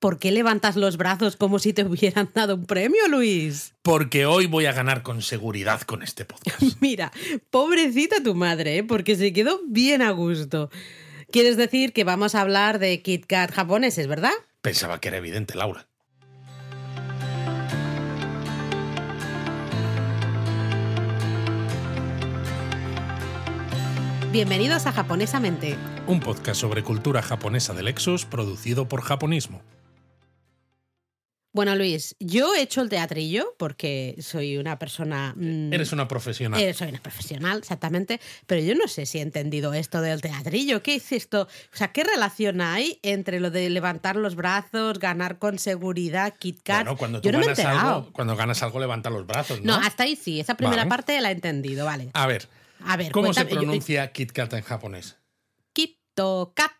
¿Por qué levantas los brazos como si te hubieran dado un premio, Luis? Porque hoy voy a ganar con seguridad con este podcast. Mira, pobrecita tu madre, ¿eh? porque se quedó bien a gusto. ¿Quieres decir que vamos a hablar de Kit Kat japoneses, verdad? Pensaba que era evidente, Laura. Bienvenidos a Japonesamente, un podcast sobre cultura japonesa de Lexus producido por Japonismo. Bueno, Luis, yo he hecho el teatrillo porque soy una persona. Mm, eres una profesional. Eres, eh, soy una profesional, exactamente. Pero yo no sé si he entendido esto del teatrillo. ¿Qué es esto? O sea, ¿qué relación hay entre lo de levantar los brazos, ganar con seguridad, Kit Kat? Bueno, cuando tú ganas algo, cuando ganas algo, levanta los brazos. ¿no? no, hasta ahí sí. Esa primera parte la he entendido, vale. A ver. A ver. ¿Cómo se eh, pronuncia KitKat Kit Kat en japonés? Kit Kat.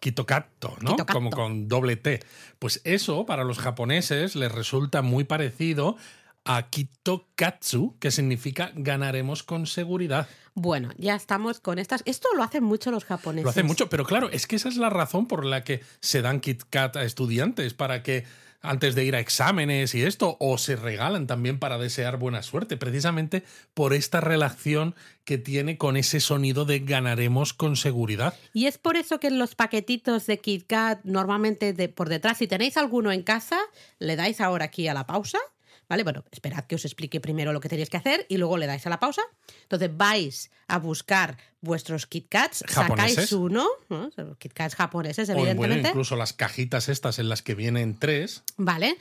Kitokato. ¿no? Como con doble T. Pues eso para los japoneses les resulta muy parecido a Kitokatsu, que significa ganaremos con seguridad. Bueno, ya estamos con estas. Esto lo hacen mucho los japoneses. Lo hacen mucho, pero claro, es que esa es la razón por la que se dan Kat a estudiantes, para que antes de ir a exámenes y esto, o se regalan también para desear buena suerte, precisamente por esta relación que tiene con ese sonido de ganaremos con seguridad. Y es por eso que en los paquetitos de KitKat, normalmente de, por detrás, si tenéis alguno en casa, le dais ahora aquí a la pausa ¿Vale? Bueno, esperad que os explique primero lo que tenéis que hacer y luego le dais a la pausa. Entonces vais a buscar vuestros KitKats, sacáis uno, ¿no? KitKats japoneses, evidentemente. incluso las cajitas estas en las que vienen tres. Vale.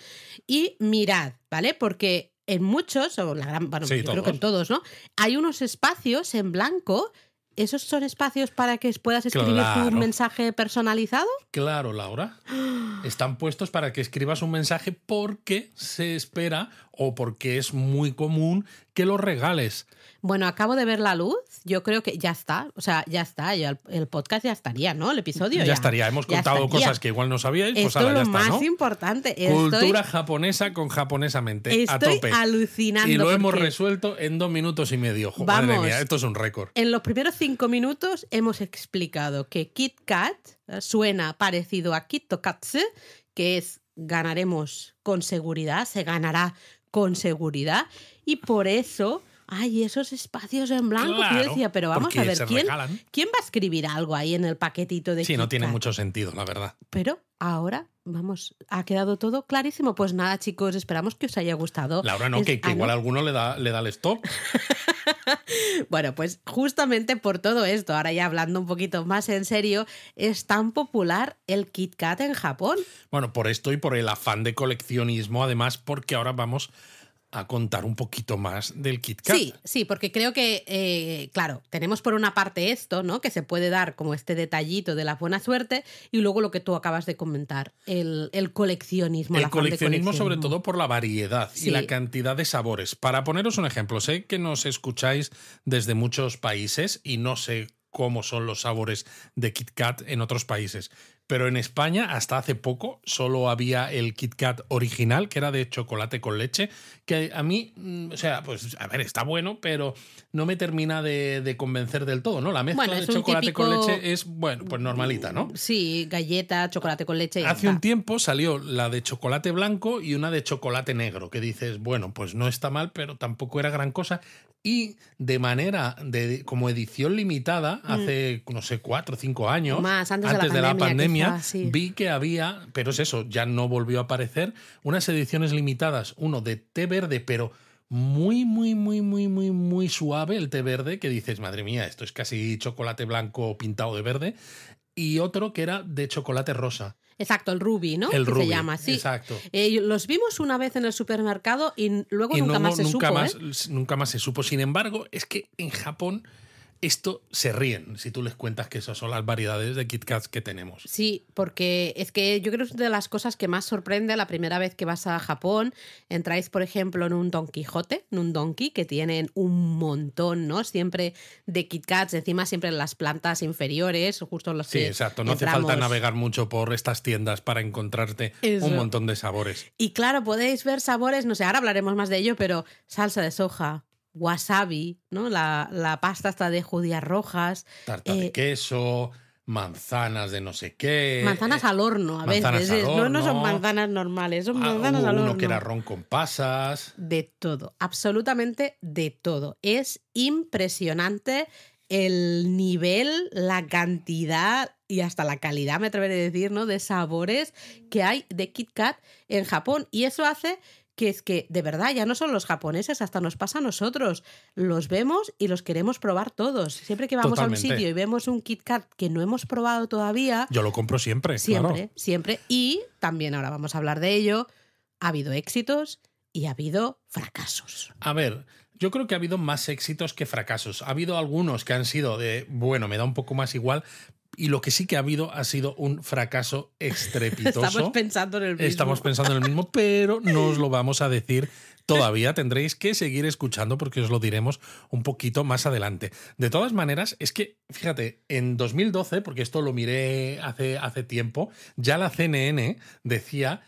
Y mirad, ¿vale? Porque en muchos, o la gran, bueno, yo creo que en todos, ¿no? Hay unos espacios en blanco ¿Esos son espacios para que puedas escribir tu un mensaje personalizado? Claro, Laura. Están puestos para que escribas un mensaje porque se espera o porque es muy común que los regales. Bueno, acabo de ver la luz. Yo creo que ya está. O sea, ya está. el, podcast ya estaría, ¿no? El episodio. Ya, ya estaría. Hemos contado cosas que igual no sabíais. Pues esto pues ya lo más importante. Cultura japonesa con japonesamente. Estoy a tope. alucinando. Y lo hemos resuelto en dos minutos y medio. madre mía, esto es un récord. En los primeros cinco minutos hemos explicado que Kit Kat eh, suena parecido a Kitokatsu, que es ganaremos con seguridad, se ganará con seguridad y por eso ay, esos espacios en blanco. yo decía, pero vamos a ver, ¿quién, ¿quién, va a escribir algo ahí en el paquetito de... Sí, no tiene mucho sentido, la verdad. Pero ahora, vamos, ha quedado todo clarísimo. Pues nada, chicos, esperamos que os haya gustado. Laura, no, que, igual alguno le da, le da el stop. bueno, pues justamente por todo esto, ahora ya hablando un poquito más en serio, es tan popular el Kit Kat en Japón. Bueno, por esto y por el afán de coleccionismo, además, porque ahora vamos a contar un poquito más del Kit Sí, sí, porque creo que, eh, claro, tenemos por una parte esto, ¿no? Que se puede dar como este detallito de la buena suerte y luego lo que tú acabas de comentar, el, el coleccionismo. El coleccionismo, sobre todo por la variedad y la cantidad de sabores. Para poneros un ejemplo, sé que nos escucháis desde muchos países y no sé cómo son los sabores de Kit Kat en otros países. Pero en España, hasta hace poco, solo había el Kit Kat original, que era de chocolate con leche, que a mí, mm, o sea, pues, a ver, está bueno, pero no me termina de, convencer del todo, ¿no? La mezcla de chocolate con leche es, bueno, pues normalita, ¿no? Sí, galleta, chocolate con leche. Hace un tiempo salió la de chocolate blanco y una de chocolate negro, que dices, bueno, pues no está mal, pero tampoco era gran cosa y de manera de como edición limitada mm. hace no sé cuatro o cinco años antes, de la pandemia, vi que había pero es eso ya no volvió a aparecer unas ediciones limitadas uno de té verde pero muy muy muy muy muy muy suave el té verde que dices madre mía esto es casi chocolate blanco pintado de verde y otro que era de chocolate rosa Exacto, el Ruby, ¿no? El que Se llama así. Exacto. Eh, los vimos una vez en el supermercado y luego nunca más se supo. ¿eh? Nunca más se supo. Sin embargo, es que en Japón esto se ríen si tú les cuentas que esas son las variedades de Kit Kats que tenemos. Sí, porque es que yo creo que es de las cosas que más sorprende la primera vez que vas a Japón. Entráis, por ejemplo, en un Don Quijote, en un Donkey, que tienen un montón, ¿no? Siempre de Kit Kats, encima siempre en las plantas inferiores, justo en los Sí, exacto. No hace falta navegar mucho por estas tiendas para encontrarte un montón de sabores. Y claro, podéis ver sabores, no sé, ahora hablaremos más de ello, pero salsa de soja, wasabi, ¿no? La, pasta está de judías rojas. Tarta de eh, queso, manzanas de no sé qué. Manzanas eh, al horno, a veces. no, no son manzanas normales, son ah, manzanas al horno. Uno que era ron con pasas. De todo, absolutamente de todo. Es impresionante el nivel, la cantidad y hasta la calidad, me atreveré a decir, ¿no? De sabores que hay de Kit Kat en Japón. Y eso hace que es que de verdad ya no son los japoneses, hasta nos pasa a nosotros. Los vemos y los queremos probar todos. Siempre que vamos a un sitio y vemos un Kit que no hemos probado todavía. Yo lo compro siempre. Siempre, siempre. Y también ahora vamos a hablar de ello. Ha habido éxitos y ha habido fracasos. A ver, yo creo que ha habido más éxitos que fracasos. Ha habido algunos que han sido de, bueno, me da un poco más igual, y lo que sí que ha habido ha sido un fracaso estrepitoso. Estamos pensando en el mismo. Estamos pensando en el mismo, pero no os lo vamos a decir todavía. Tendréis que seguir escuchando porque os lo diremos un poquito más adelante. De todas maneras, es que, fíjate, en 2012, porque esto lo miré hace, hace tiempo, ya la CNN decía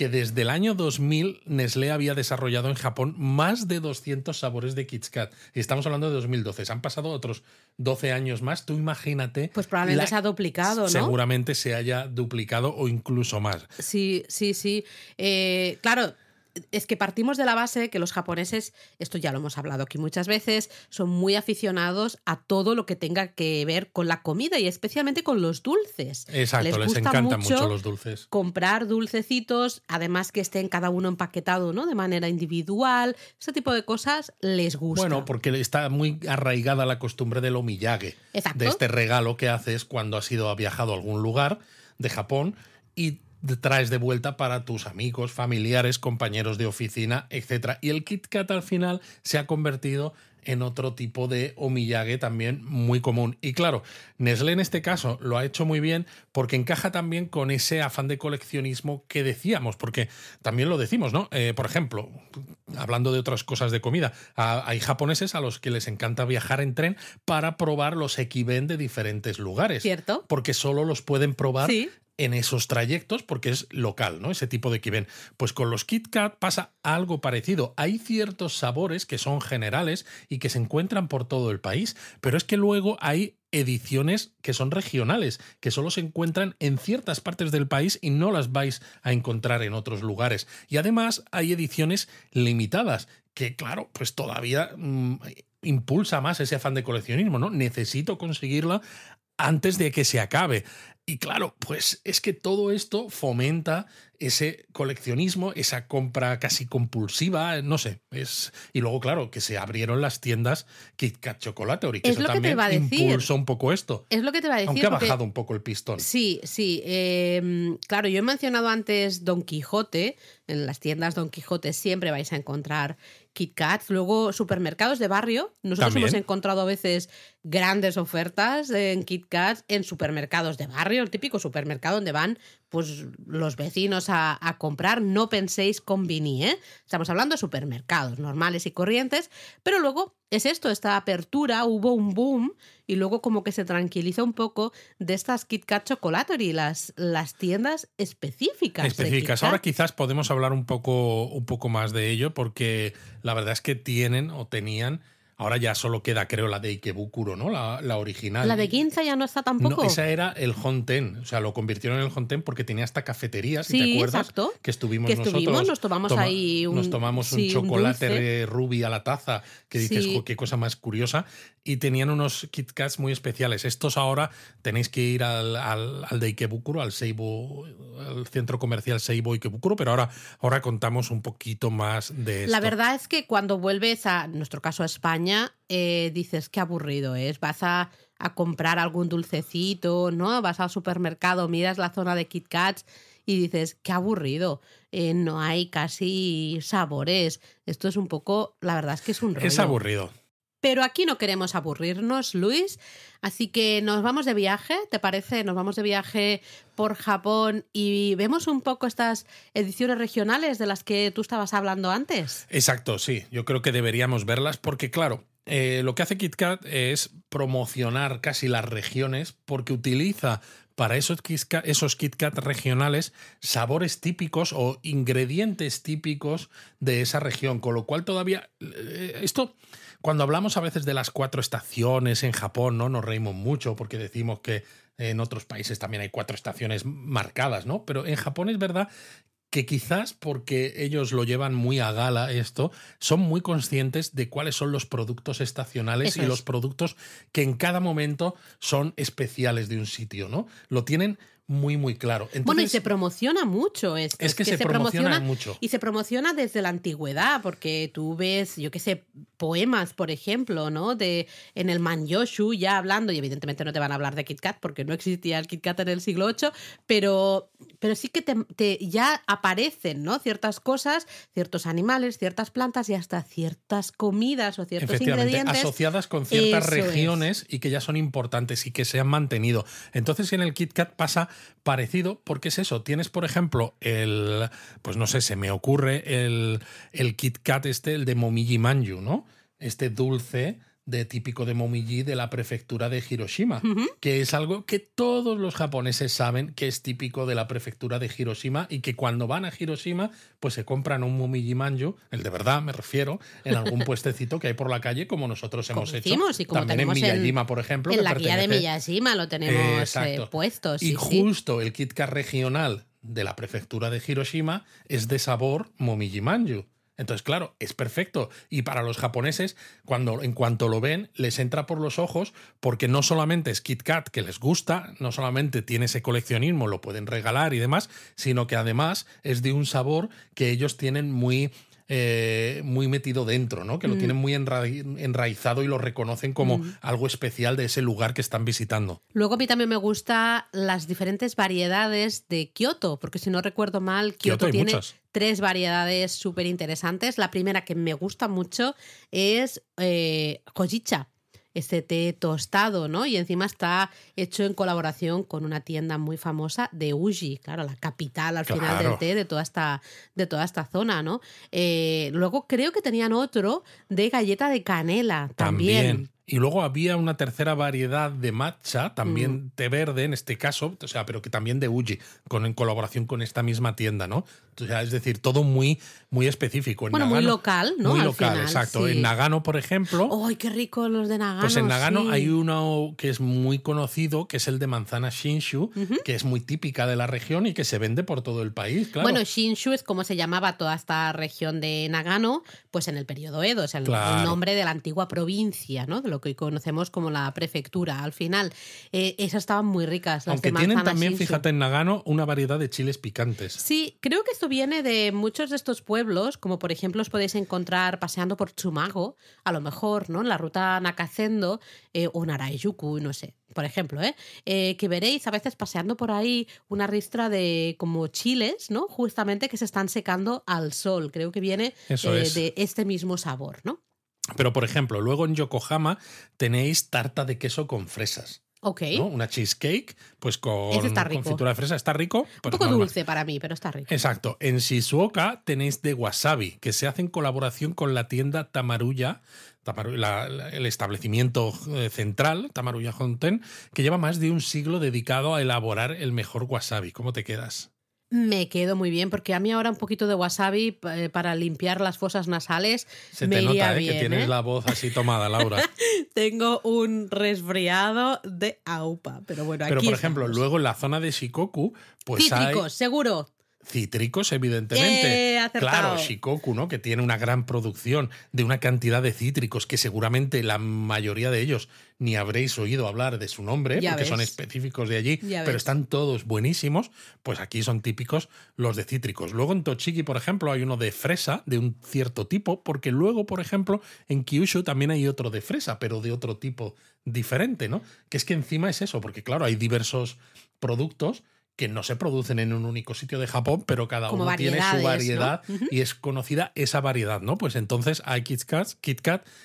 que desde el año 2000 Nestlé había desarrollado en Japón más de 200 sabores de KitKat Y estamos hablando de 2012. han pasado otros 12 años más. Tú imagínate. Pues probablemente se ha duplicado, ¿no? Seguramente se haya duplicado o incluso más. Sí, sí, sí. Eh, claro es que partimos de la base que los japoneses, esto ya lo hemos hablado aquí muchas veces, son muy aficionados a todo lo que tenga que ver con la comida y especialmente con los dulces. Exacto, les, encantan mucho, los dulces. Comprar dulcecitos, además que estén cada uno empaquetado ¿no? de manera individual, ese tipo de cosas les gusta. Bueno, porque está muy arraigada la costumbre del omiyage, Exacto. de este regalo que haces cuando has ido a viajado a algún lugar de Japón y traes de vuelta para tus amigos, familiares, compañeros de oficina, etc. Y el Kit Kat al final se ha convertido en otro tipo de omiyage también muy común. Y claro, Nestlé en este caso lo ha hecho muy bien porque encaja también con ese afán de coleccionismo que decíamos, porque también lo decimos, ¿no? Eh, por ejemplo, hablando de otras cosas de comida, hay japoneses a los que les encanta viajar en tren para probar los ekiben de diferentes lugares. ¿Cierto? Porque solo los pueden probar ¿Sí? en esos trayectos porque es local, ¿no? Ese tipo de que ven, Pues con los Kit pasa algo parecido. Hay ciertos sabores que son generales y que se encuentran por todo el país, pero es que luego hay ediciones que son regionales, que solo se encuentran en ciertas partes del país y no las vais a encontrar en otros lugares. Y además hay ediciones limitadas, que claro, pues todavía mm, impulsa más ese afán de coleccionismo, ¿no? Necesito conseguirla antes de que se acabe. Y claro, pues es que todo esto fomenta ese coleccionismo, esa compra casi compulsiva, no sé. Es, y luego, claro, que se abrieron las tiendas Kit Kat Chocolate, y que también un poco esto. Es lo que te va a decir. Aunque ha bajado un poco el pistón. Sí, sí. Em, claro, yo he mencionado antes Don Quijote. En las tiendas Don Quijote siempre vais a encontrar Kit Luego, supermercados de barrio. Nosotros hemos encontrado a veces grandes ofertas en Kit en supermercados de barrio el típico supermercado donde van pues, los vecinos a, comprar. No penséis con Vini, ¿eh? Estamos hablando de supermercados normales y corrientes, pero luego es esto, esta apertura, hubo un boom y luego como que se tranquiliza un poco de estas Kit Kat Chocolatory, las, las tiendas específicas. Específicas. Ahora quizás podemos hablar un poco, un poco más de ello porque la verdad es que tienen o tenían Ahora ya solo queda, creo, la de Ikebukuro, ¿no? La, original. La de Ginza ya no está tampoco. No, esa era el Honten. O sea, lo convirtieron en el Honten porque tenía hasta cafeterías, si te acuerdas. Exacto. Que estuvimos, nosotros. nos tomamos ahí un. Nos tomamos un chocolate de rubí a la taza, que dices, qué cosa más curiosa. Y tenían unos Kit Kats muy especiales. Estos ahora tenéis que ir al, al, de Ikebukuro, al Seibo, al centro comercial Seibo Ikebukuro, pero ahora, ahora contamos un poquito más de eso. La verdad es que cuando vuelves a, nuestro caso, a España, eh, dices que aburrido es, vas a, comprar algún dulcecito, ¿no? Vas al supermercado, miras la zona de Kit Kats y dices qué aburrido, eh, no hay casi sabores. Esto es un poco, la verdad es que es un rollo. Es aburrido. Pero aquí no queremos aburrirnos, Luis. Así que nos vamos de viaje, ¿te parece? Nos vamos de viaje por Japón y vemos un poco estas ediciones regionales de las que tú estabas hablando antes. Exacto, sí. Yo creo que deberíamos verlas porque, claro, eh, lo que hace KitKat es promocionar casi las regiones porque utiliza para esos Kit Kat regionales sabores típicos o ingredientes típicos de esa región, con lo cual todavía eh, esto cuando hablamos a veces de las cuatro estaciones en Japón, no nos reímos mucho porque decimos que en otros países también hay cuatro estaciones marcadas, ¿no? Pero en Japón es verdad que quizás porque ellos lo llevan muy a gala esto, son muy conscientes de cuáles son los productos estacionales y los productos que en cada momento son especiales de un sitio, ¿no? Lo tienen muy, muy claro. bueno, y se promociona mucho esto. Es que, se, promociona, mucho. Y se promociona desde la antigüedad, porque tú ves, yo qué sé, poemas, por ejemplo, ¿no? De, en el man Yoshu ya hablando, y evidentemente no te van a hablar de Kit Kat, porque no existía el Kit Kat en el siglo VIII, pero, pero sí que te, ya aparecen, ¿no? Ciertas cosas, ciertos animales, ciertas plantas y hasta ciertas comidas o ciertos ingredientes. asociadas con ciertas regiones y que ya son importantes y que se han mantenido. Entonces en el Kit Kat pasa parecido, porque es eso. Tienes, por ejemplo, el. Pues no sé, se me ocurre el, el Kit Kat este, el de Momiji Manju, ¿no? Este dulce de típico de Momiji de la prefectura de Hiroshima, que es algo que todos los japoneses saben que es típico de la prefectura de Hiroshima y que cuando van a Hiroshima pues se compran un Momiji Manju, el de verdad me refiero, en algún puestecito que hay por la calle como nosotros hemos hecho. Y También en Miyajima, por ejemplo. En la guía de Miyajima lo tenemos eh, puesto. y justo el KitKat regional de la prefectura de Hiroshima es de sabor Momiji Manju. Entonces, claro, es perfecto. Y para los japoneses, cuando, en cuanto lo ven, les entra por los ojos porque no solamente es Kit Kat que les gusta, no solamente tiene ese coleccionismo, lo pueden regalar y demás, sino que además es de un sabor que ellos tienen muy eh, muy metido dentro, ¿no? Que lo mm. tienen muy enraizado y lo reconocen como mm. algo especial de ese lugar que están visitando. Luego a mí también me gustan las diferentes variedades de Kioto, porque si no recuerdo mal, Kioto, tiene tres variedades súper interesantes. La primera que me gusta mucho es eh, este té tostado, ¿no? Y encima está hecho en colaboración con una tienda muy famosa de Uji, claro, la capital al final del té de toda esta, de toda esta zona, ¿no? Eh, luego creo que tenían otro de galleta de canela también. Y luego había una tercera variedad de matcha, también mm. té verde en este caso, o sea, pero que también de Uji, con, en colaboración con esta misma tienda, ¿no? es decir, todo muy, muy específico. bueno, muy local, ¿no? Muy local, exacto. En Nagano, por ejemplo. ¡Ay, qué rico los de Nagano! Pues en Nagano hay uno que es muy conocido, que es el de manzana Shinshu, que es muy típica de la región y que se vende por todo el país, claro. Bueno, Shinshu es como se llamaba toda esta región de Nagano, pues en el periodo Edo, o sea, el, nombre de la antigua provincia, ¿no? De lo que hoy conocemos como la prefectura. Al final, eh, esas estaban muy ricas. Aunque tienen también, fíjate, en Nagano una variedad de chiles picantes. Sí, creo que esto viene de muchos de estos pueblos, como por ejemplo os podéis encontrar paseando por Chumago, a lo mejor, ¿no? En la ruta Nakacendo eh, o Narayuku, no sé, por ejemplo, ¿eh? Eh, Que veréis a veces paseando por ahí una ristra de como chiles, ¿no? Justamente que se están secando al sol. Creo que viene de este mismo sabor, ¿no? Pero, por ejemplo, luego en Yokohama tenéis tarta de queso con fresas. Una cheesecake, pues con confitura de fresa. Está rico. Un poco dulce para mí, pero está rico. Exacto. En Shizuoka tenéis de wasabi, que se hace en colaboración con la tienda Tamaruya, el establecimiento eh, central, Tamaruya Honten, que lleva más de un siglo dedicado a elaborar el mejor wasabi. ¿Cómo te quedas? Me quedo muy bien, porque a mí ahora un poquito de wasabi eh, para limpiar las fosas nasales. Se te nota ¿eh? que tienes ¿eh? la voz así tomada, Laura. Tengo un resfriado de aupa, pero bueno, pero aquí. por ejemplo, luego en la zona de Shikoku, pues. Cítricos, seguro, Cítricos, evidentemente. Eh, claro, Shikoku, ¿no? Que tiene una gran producción de una cantidad de cítricos que seguramente la mayoría de ellos ni habréis oído hablar de su nombre, porque son específicos de allí, pero están todos buenísimos. Pues aquí son típicos los de cítricos. Luego en Tochigi, por ejemplo, hay uno de fresa de un cierto tipo, porque luego, por ejemplo, en Kyushu también hay otro de fresa, pero de otro tipo diferente, ¿no? Que es que encima es eso, porque claro, hay diversos productos que no se producen en un único sitio de Japón, pero cada uno tiene su variedad y es conocida esa variedad, ¿no? Pues entonces hay Kit Kat,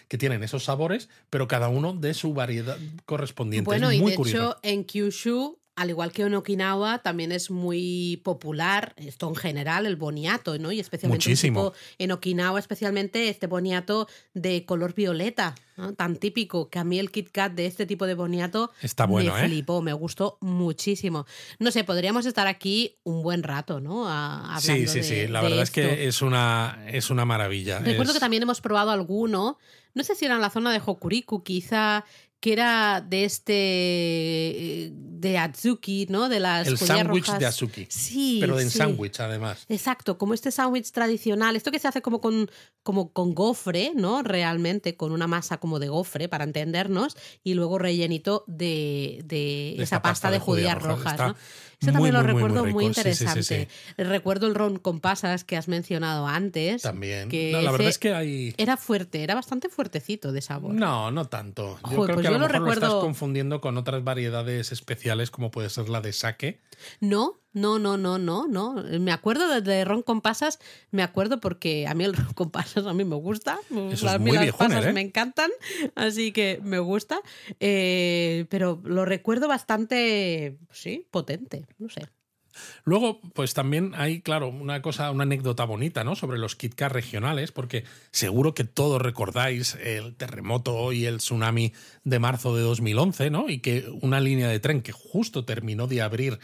que tienen esos sabores, pero cada uno de su variedad correspondiente. Bueno, y de hecho en Kyushu al igual que en Okinawa, también es muy popular, esto en general, el boniato, ¿no? Y especialmente Muchísimo. en Okinawa, especialmente este boniato de color violeta, tan típico, que a mí el Kit Kat de este tipo de boniato Está me ¿eh? flipó, me gustó muchísimo. No sé, podríamos estar aquí un buen rato, ¿no? A, hablando sí, sí, sí, la verdad es que es una, es una maravilla. Recuerdo que también hemos probado alguno, no sé si era en la zona de Hokuriku, quizá que era de este eh, de azuki, ¿no? De las El sándwich de azuki. Sí. Pero en sándwich, además. Exacto, como este sándwich tradicional. Esto que se hace como con, como con gofre, ¿no? Realmente, con una masa como de gofre, para entendernos, y luego rellenito de, esa pasta, de, judías rojas, Eso también lo recuerdo muy, interesante. recuerdo el ron con pasas que has mencionado antes. También. Que la verdad es que hay... Era fuerte, era bastante fuertecito de sabor. No, no tanto. Yo creo pues que lo, mejor lo estás confundiendo con otras variedades especiales como puede ser la de saque. No, no, no, no, no, no. Me acuerdo de, ron con pasas, me acuerdo porque a mí el ron con pasas a mí me gusta. a mí las pasas ¿eh? me encantan, así que me gusta. Eh, pero lo recuerdo bastante, pues sí, potente, no sé. Luego, pues también hay, claro, una cosa, una anécdota bonita, ¿no? Sobre los kitcars regionales, porque seguro que todos recordáis el terremoto y el tsunami de marzo de 2011, ¿no? Y que una línea de tren que justo terminó de abrir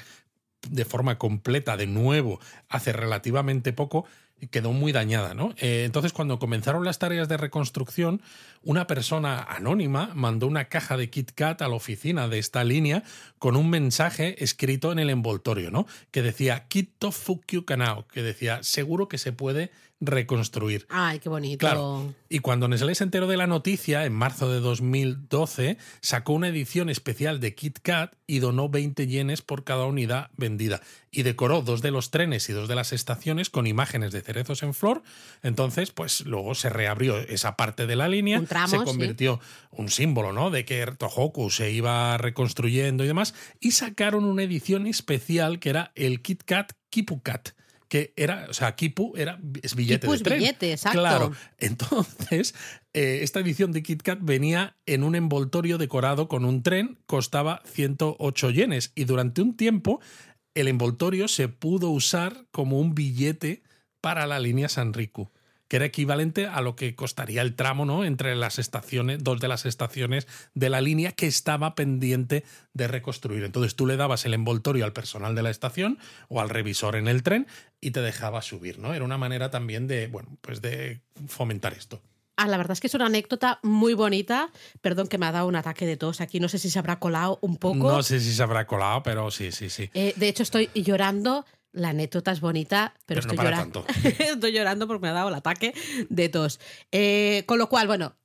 de forma completa de nuevo hace relativamente poco, quedó muy dañada, ¿no? Eh, entonces, cuando comenzaron las tareas de reconstrucción, una persona anónima mandó una caja de Kit Kat a la oficina de esta línea con un mensaje escrito en el envoltorio, ¿no? Que decía Kitto Fukyu Kanao, que decía seguro que se puede reconstruir. Ay, qué bonito. Claro. Y cuando Nestlé se enteró de la noticia, en marzo de 2012, sacó una edición especial de Kit Kat y donó 20 yenes por cada unidad vendida. Y decoró dos de los trenes y dos de las estaciones con imágenes de cerezos en flor. Entonces, pues luego se reabrió esa parte de la línea se convirtió un símbolo, ¿no? De que Tohoku se iba reconstruyendo y demás. Y sacaron una edición especial que era el Kit Kat Kipu Kat que era, o sea, Kipu era, es billete de billete, exacto. Claro. Entonces, eh, esta edición de KitKat venía en un envoltorio decorado con un tren, costaba 108 yenes y durante un tiempo el envoltorio se pudo usar como un billete para la línea Sanriku que era equivalente a lo que costaría el tramo, ¿no? Entre las estaciones, dos de las estaciones de la línea que estaba pendiente de reconstruir. Entonces tú le dabas el envoltorio al personal de la estación o al revisor en el tren y te dejaba subir, ¿no? Era una manera también de, bueno, pues de fomentar esto. Ah, la verdad es que es una anécdota muy bonita. Perdón que me ha dado un ataque de tos aquí. No sé si se habrá colado un poco. No sé si se habrá colado, pero sí, sí, sí. Eh, de hecho, estoy llorando la anécdota es bonita, pero, estoy llorando. estoy llorando porque me ha dado el ataque de tos. Eh, con lo cual, bueno,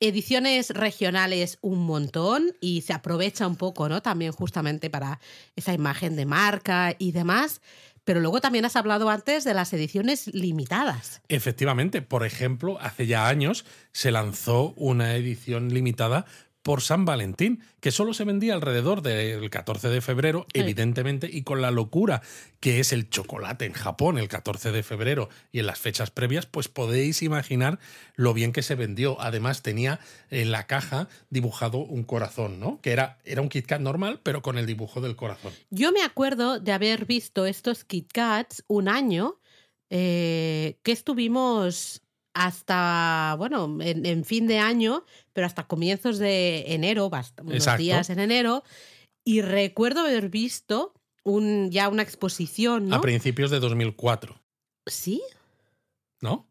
ediciones regionales un montón y se aprovecha un poco, ¿no? También justamente para esa imagen de marca y demás. Pero luego también has hablado antes de las ediciones limitadas. Efectivamente, por ejemplo, hace ya años se lanzó una edición limitada por San Valentín, que solo se vendía alrededor del 14 de febrero, evidentemente, y con la locura que es el chocolate en Japón el 14 de febrero y en las fechas previas, pues podéis imaginar lo bien que se vendió. Además, tenía en la caja dibujado un corazón, ¿no? Que era, era un Kit Kat normal, pero con el dibujo del corazón. Yo me acuerdo de haber visto estos Kit Kats un año eh, que estuvimos hasta, bueno, en, fin de año, pero hasta comienzos de enero, unos días en enero, y recuerdo haber visto un, ya una exposición. A principios de 2004. ¿Sí? ¿No?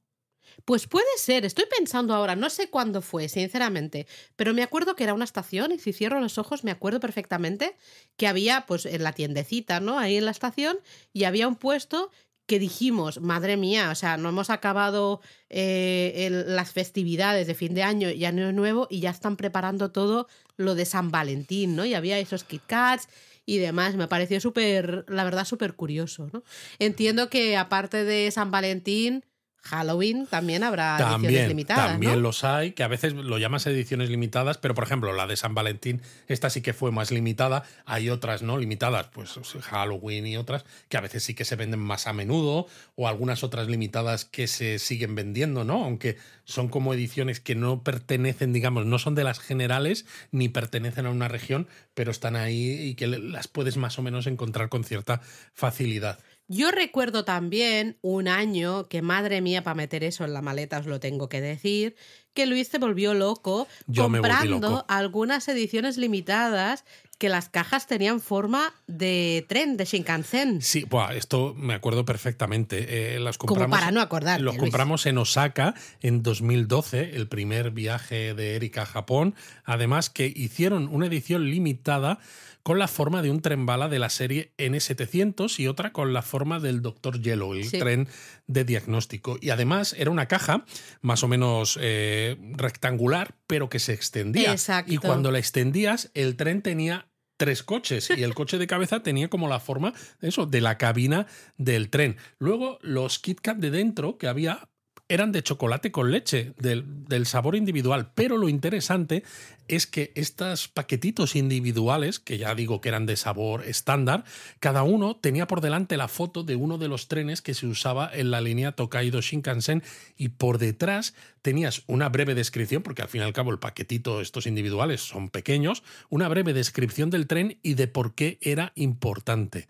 Pues puede ser, estoy pensando ahora, no sé cuándo fue, sinceramente, pero me acuerdo que era una estación y si cierro los ojos me acuerdo perfectamente que había pues en la tiendecita, ¿no? Ahí en la estación y había un puesto que dijimos, madre mía, o sea, no hemos acabado eh, las festividades de fin de año y año nuevo y ya están preparando todo lo de San Valentín, ¿no? Y había esos Kit Kats y demás, me pareció súper, la verdad, súper curioso, ¿no? Entiendo que aparte de San Valentín, Halloween también habrá ediciones limitadas. También los hay, que a veces lo llamas ediciones limitadas, pero por ejemplo, la de San Valentín, esta sí que fue más limitada. Hay otras no limitadas, pues Halloween y otras, que a veces sí que se venden más a menudo, o algunas otras limitadas que se siguen vendiendo, ¿no? Aunque son como ediciones que no pertenecen, digamos, no son de las generales ni pertenecen a una región, pero están ahí y que las puedes más o menos encontrar con cierta facilidad. Yo recuerdo también un año que, madre mía, para meter eso en la maleta os lo tengo que decir, que Luis se volvió loco comprando algunas ediciones limitadas que las cajas tenían forma de tren, de Shinkansen. Sí, buah, esto me acuerdo perfectamente. Eh, las compramos, Como para no acordar. Los compramos en Osaka en 2012, el primer viaje de Erika a Japón. Además que hicieron una edición limitada con la forma de un tren bala de la serie N700 y otra con la forma del Dr. Yellow, el tren de diagnóstico. Y además era una caja más o menos eh, rectangular, pero que se extendía. Y cuando la extendías, el tren tenía tres coches y el coche de cabeza tenía como la forma eso de la cabina del tren. Luego los KitKat de dentro que había eran de chocolate con leche, del, sabor individual. Pero lo interesante es que estos paquetitos individuales, que ya digo que eran de sabor estándar, cada uno tenía por delante la foto de uno de los trenes que se usaba en la línea Tokaido Shinkansen y por detrás tenías una breve descripción, porque al fin y al cabo el paquetito, estos individuales son pequeños, una breve descripción del tren y de por qué era importante.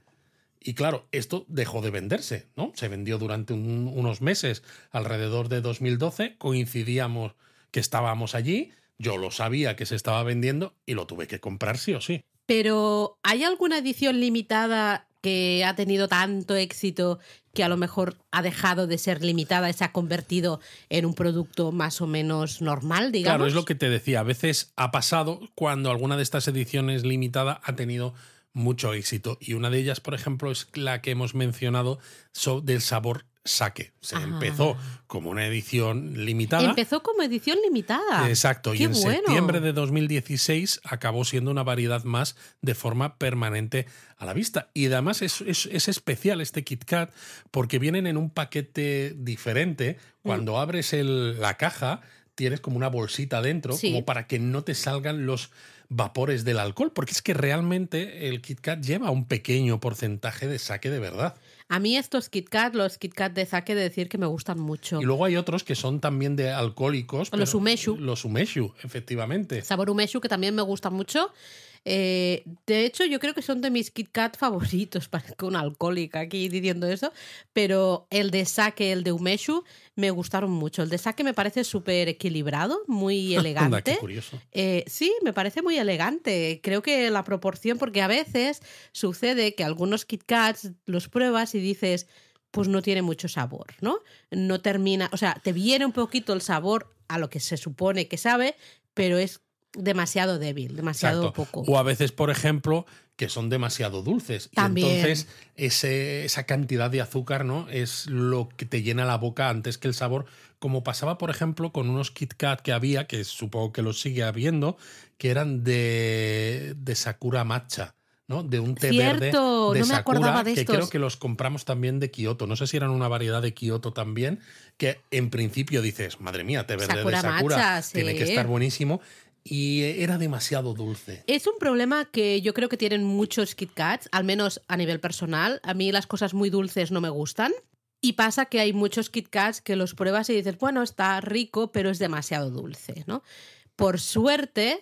Y claro, esto dejó de venderse, ¿no? Se vendió durante unos meses, alrededor de 2012, coincidíamos que estábamos allí, yo lo sabía que se estaba vendiendo y lo tuve que comprar sí o sí. Pero, ¿hay alguna edición limitada que ha tenido tanto éxito que a lo mejor ha dejado de ser limitada y se ha convertido en un producto más o menos normal, digamos? Claro, es lo que te decía. A veces ha pasado cuando alguna de estas ediciones limitada ha tenido mucho éxito. Y una de ellas, por ejemplo, es la que hemos mencionado del sabor saque. Se ah. empezó como una edición limitada. Empezó como edición limitada. Exacto, y en septiembre de 2016 acabó siendo una variedad más de forma permanente a la vista. Y además es, especial este Kit Kat porque vienen en un paquete diferente. Mm. Cuando abres el, la caja, tienes como una bolsita dentro, como para que no te salgan los vapores del alcohol, porque es que realmente el Kit Kat lleva un pequeño porcentaje de saque de verdad. A mí estos Kit Kat, los Kit Kat de saque, de decir que me gustan mucho. Y luego hay otros que son también de alcohólicos. Los umeshu. Los umeshu, efectivamente. Sabor umeshu, que también me gusta mucho. Eh, de hecho, yo creo que son de mis Kit favoritos, parezco una alcohólica aquí diciendo eso, pero el de saque, el de Umeshu, me gustaron mucho. El de Sake me parece súper equilibrado, muy elegante. curioso. Eh, sí, me parece muy elegante. Creo que la proporción, porque a veces sucede que algunos Kit los pruebas y dices pues no tiene mucho sabor, ¿no? No termina, o sea, te viene un poquito el sabor a lo que se supone que sabe, pero es demasiado débil, demasiado poco. O a veces, por ejemplo, que son demasiado dulces. También. entonces ese, esa cantidad de azúcar ¿no? es lo que te llena la boca antes que el sabor, como pasaba, por ejemplo, con unos Kit Kat que había, que supongo que los sigue habiendo, que eran de, Sakura Matcha. ¿no? De un té verde de no me acordaba de que creo que los compramos también de Kioto. No sé si eran una variedad de Kioto también, que en principio dices, madre mía, té verde de Sakura, tiene que estar buenísimo y era demasiado dulce. Es un problema que yo creo que tienen muchos Kit Kats, al menos a nivel personal. A mí las cosas muy dulces no me gustan. Y pasa que hay muchos Kit Kats que los pruebas y dices, bueno, está rico, pero es demasiado dulce, ¿no? Por suerte,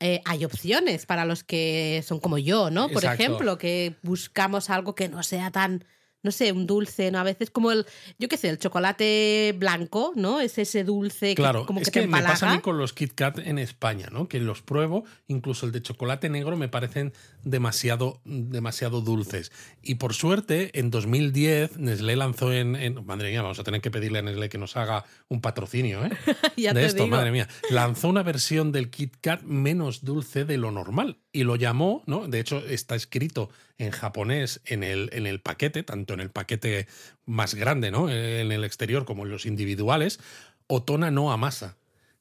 eh, hay opciones para los que son como yo, ¿no? Por ejemplo, que buscamos algo que no sea tan no sé, un dulce, ¿no? A veces como el, yo qué sé, el chocolate blanco, ¿no? Es ese dulce claro, que como es que, me pasa a mí con los Kit Kat en España, ¿no? Que los pruebo, incluso el de chocolate negro me parecen demasiado, demasiado dulces. Y por suerte, en 2010 Nestlé lanzó en, madre mía, vamos a tener que pedirle a Nestlé que nos haga un patrocinio, ¿eh? de esto, madre mía. Lanzó una versión del Kit Kat menos dulce de lo normal y lo llamó, ¿no? De hecho está escrito en japonés en el, en el paquete, tanto en el paquete más grande, ¿no? En el exterior como en los individuales, Otona no amasa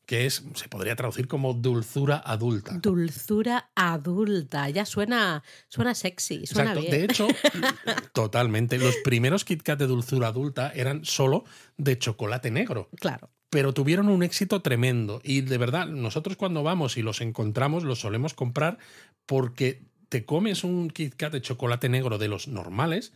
que es, se podría traducir como dulzura adulta. Dulzura adulta, ya suena, suena sexy, suena Exacto. De hecho, totalmente, los primeros KitKat de dulzura adulta eran solo de chocolate negro. Claro. Pero tuvieron un éxito tremendo y de verdad, nosotros cuando vamos y los encontramos los solemos comprar porque te comes un Kit Kat de chocolate negro de los normales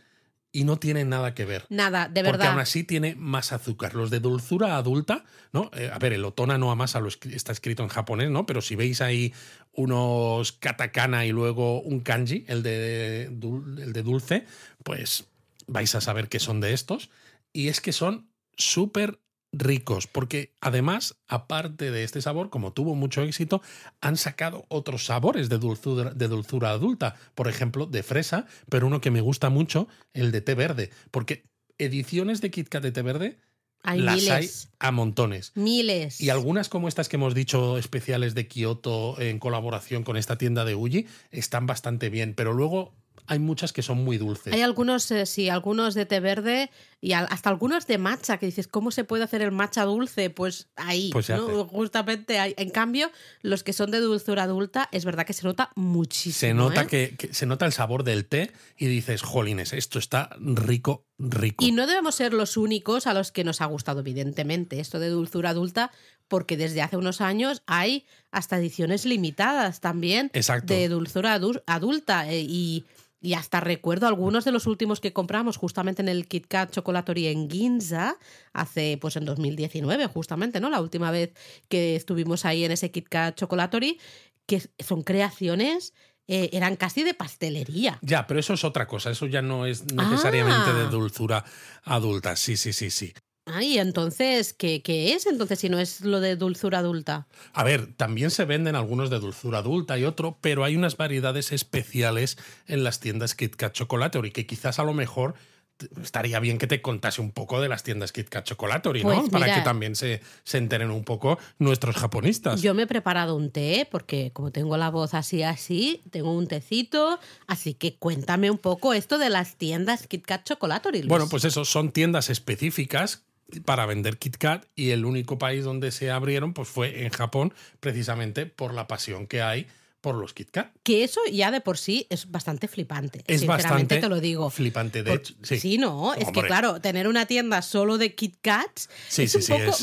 y no tiene nada que ver. Nada, de verdad. Porque aún así tiene más azúcar. Los de dulzura adulta, ¿no? Eh, a ver, el otona no a lo está escrito en japonés, ¿no? Pero si veis ahí unos katakana y luego un kanji, el de, el de dulce, pues vais a saber que son de estos. Y es que son súper ricos, porque además, aparte de este sabor, como tuvo mucho éxito, han sacado otros sabores de dulzura, de dulzura adulta, por ejemplo, de fresa, pero uno que me gusta mucho, el de té verde, porque ediciones de KitKat de té verde hay las hay a montones. Miles. Y algunas como estas que hemos dicho, especiales de Kioto en colaboración con esta tienda de Uji, están bastante bien, pero luego hay muchas que son muy dulces. Hay algunos, eh, sí, algunos de té verde y hasta algunos de matcha, que dices, ¿cómo se puede hacer el matcha dulce? Pues ahí, pues justamente ahí. En cambio, los que son de dulzura adulta, es verdad que se nota muchísimo. Se nota, ¿eh? que, se nota el sabor del té y dices, jolines, esto está rico, rico. Y no debemos ser los únicos a los que nos ha gustado, evidentemente, esto de dulzura adulta, porque desde hace unos años hay hasta ediciones limitadas también de dulzura adulta eh, y, y hasta recuerdo algunos de los últimos que compramos justamente en el KitKat Kat chocolate en Ginza hace pues en 2019 justamente, ¿no? La última vez que estuvimos ahí en ese Kit Kat Chocolatory, que son creaciones eh, eran casi de pastelería. Ya, pero eso es otra cosa, eso ya no es necesariamente ah. de dulzura adulta, sí, sí, sí, sí. Ay, entonces, ¿qué, ¿qué, es entonces si no es lo de dulzura adulta? A ver, también se venden algunos de dulzura adulta y otro, pero hay unas variedades especiales en las tiendas Kit Kat Chocolatory que quizás a lo mejor estaría bien que te contase un poco de las tiendas Kit Kat Chocolatory, ¿no? Pues para que también se, enteren un poco nuestros japonistas. Yo me he preparado un té, porque como tengo la voz así, así, tengo un tecito, así que cuéntame un poco esto de las tiendas Kit Kat Chocolatory. Bueno, pues eso, son tiendas específicas para vender Kit Kat y el único país donde se abrieron pues fue en Japón, precisamente por la pasión que hay por los KitKat. Que eso ya de por sí es bastante flipante. Es sinceramente te lo digo. Flipante, de hecho. Sí, no. Es que, claro, tener una tienda solo de KitKats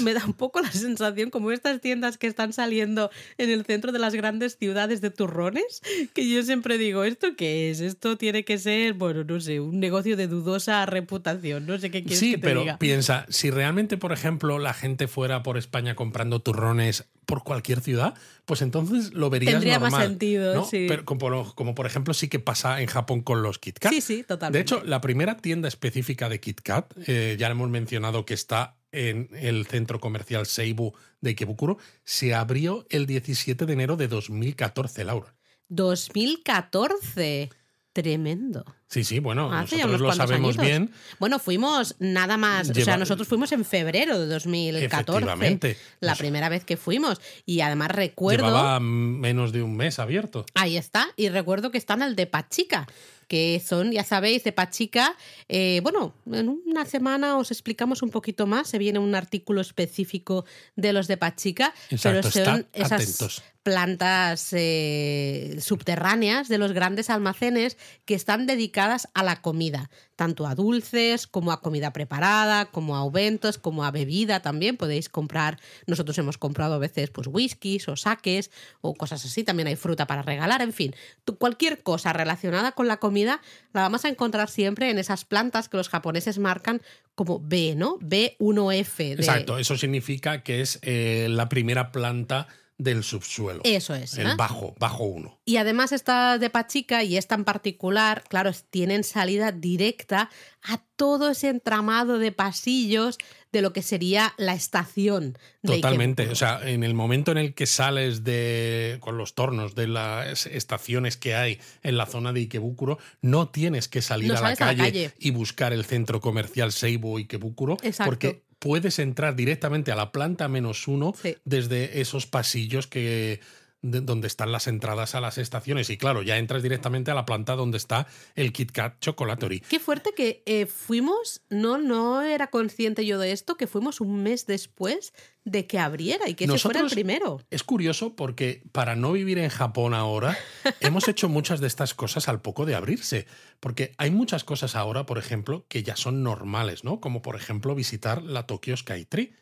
me da un poco la sensación como estas tiendas que están saliendo en el centro de las grandes ciudades de turrones, que yo siempre digo, ¿esto qué es? Esto tiene que ser, bueno, no sé, un negocio de dudosa reputación. No sé qué quieres que te pero piensa, si realmente, por ejemplo, la gente fuera por España comprando turrones por cualquier ciudad, pues entonces lo verías Tendría más sentido, como, por ejemplo sí que pasa en Japón con los KitKat. Sí, sí, totalmente. De hecho, la primera tienda específica de KitKat, eh, ya hemos mencionado que está en el centro comercial Seibu de Ikebukuro, se abrió el 17 de enero de 2014, Laura. 2014. Tremendo. Sí, sí, bueno, nosotros lo sabemos bien. Bueno, fuimos nada más, o sea, nosotros fuimos en febrero de 2014, Efectivamente. la primera vez que fuimos y además recuerdo Llevaba menos de un mes abierto. Ahí está, y recuerdo que están al de Pachica que son, ya sabéis, de Pachica. Eh, bueno, en una semana os explicamos un poquito más. Se viene un artículo específico de los de Pachica, pero son esas plantas eh, subterráneas de los grandes almacenes que están dedicadas a la comida, tanto a dulces como a comida preparada, como a eventos, como a bebida también. Podéis comprar, nosotros hemos comprado a veces pues whiskies o saques o cosas así, también hay fruta para regalar, en fin, cualquier cosa relacionada con la comida la vamos a encontrar siempre en esas plantas que los japoneses marcan como B, ¿no? B1F. Exacto, eso significa que es eh, la primera planta del subsuelo. Eso es. El bajo, bajo uno. Y además esta de Pachica y esta en particular, claro, tienen salida directa a todo ese entramado de pasillos de lo que sería la estación. Totalmente, o sea, en el momento en el que sales de con los tornos de las estaciones que hay en la zona de Ikebukuro, no tienes que salir a, la calle y buscar el centro comercial Seibo Ikebukuro, Exacto. porque puedes entrar directamente a la planta menos uno desde esos pasillos que donde están las entradas a las estaciones. Y claro, ya entras directamente a la planta donde está el Kit Kat Chocolatory. Qué fuerte que eh, fuimos, no, no era consciente yo de esto, que fuimos un mes después de que abriera y que fuera el primero. Es curioso porque para no vivir en Japón ahora, hemos hecho muchas de estas cosas al poco de abrirse. Porque hay muchas cosas ahora, por ejemplo, que ya son normales, ¿no? Como por ejemplo visitar la Tokyo Sky Tree.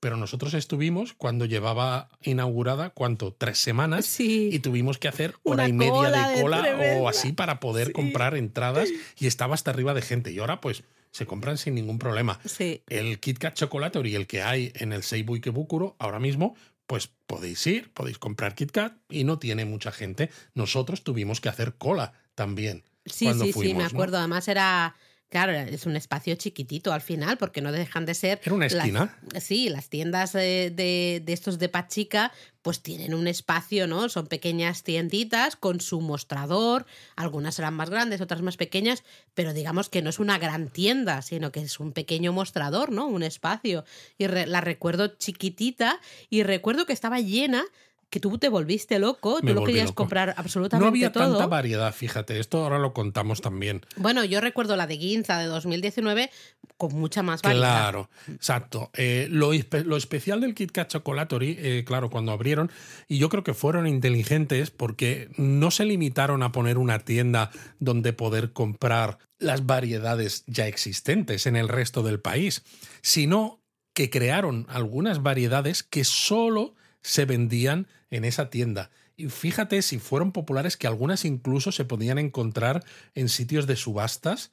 Pero nosotros estuvimos cuando llevaba inaugurada, ¿cuánto? Tres semanas. Y tuvimos que hacer hora Una y media de cola o así para poder comprar entradas y estaba hasta arriba de gente. Y ahora, pues se compran sin ningún problema. El Kit Kat y el que hay en el Seibu Ikebukuro ahora mismo, pues podéis ir, podéis comprar Kit Kat y no tiene mucha gente. Nosotros tuvimos que hacer cola también. Sí, sí, sí, me acuerdo. Además era Claro, es un espacio chiquitito al final, porque no dejan de ser. Era una esquina. sí, las tiendas de, estos de Pachica, pues tienen un espacio, ¿no? Son pequeñas tienditas con su mostrador. Algunas eran más grandes, otras más pequeñas, pero digamos que no es una gran tienda, sino que es un pequeño mostrador, ¿no? Un espacio. Y la recuerdo chiquitita y recuerdo que estaba llena que tú te volviste loco, tú lo querías comprar absolutamente todo. No había tanta variedad, fíjate, esto ahora lo contamos también. Bueno, yo recuerdo la de Guinza de 2019 con mucha más variedad. Claro, exacto. Eh, lo, especial del Kit Kat Chocolatory, eh, claro, cuando abrieron, y yo creo que fueron inteligentes porque no se limitaron a poner una tienda donde poder comprar las variedades ya existentes en el resto del país, sino que crearon algunas variedades que solo se vendían en esa tienda. Y fíjate si fueron populares que algunas incluso se podían encontrar en sitios de subastas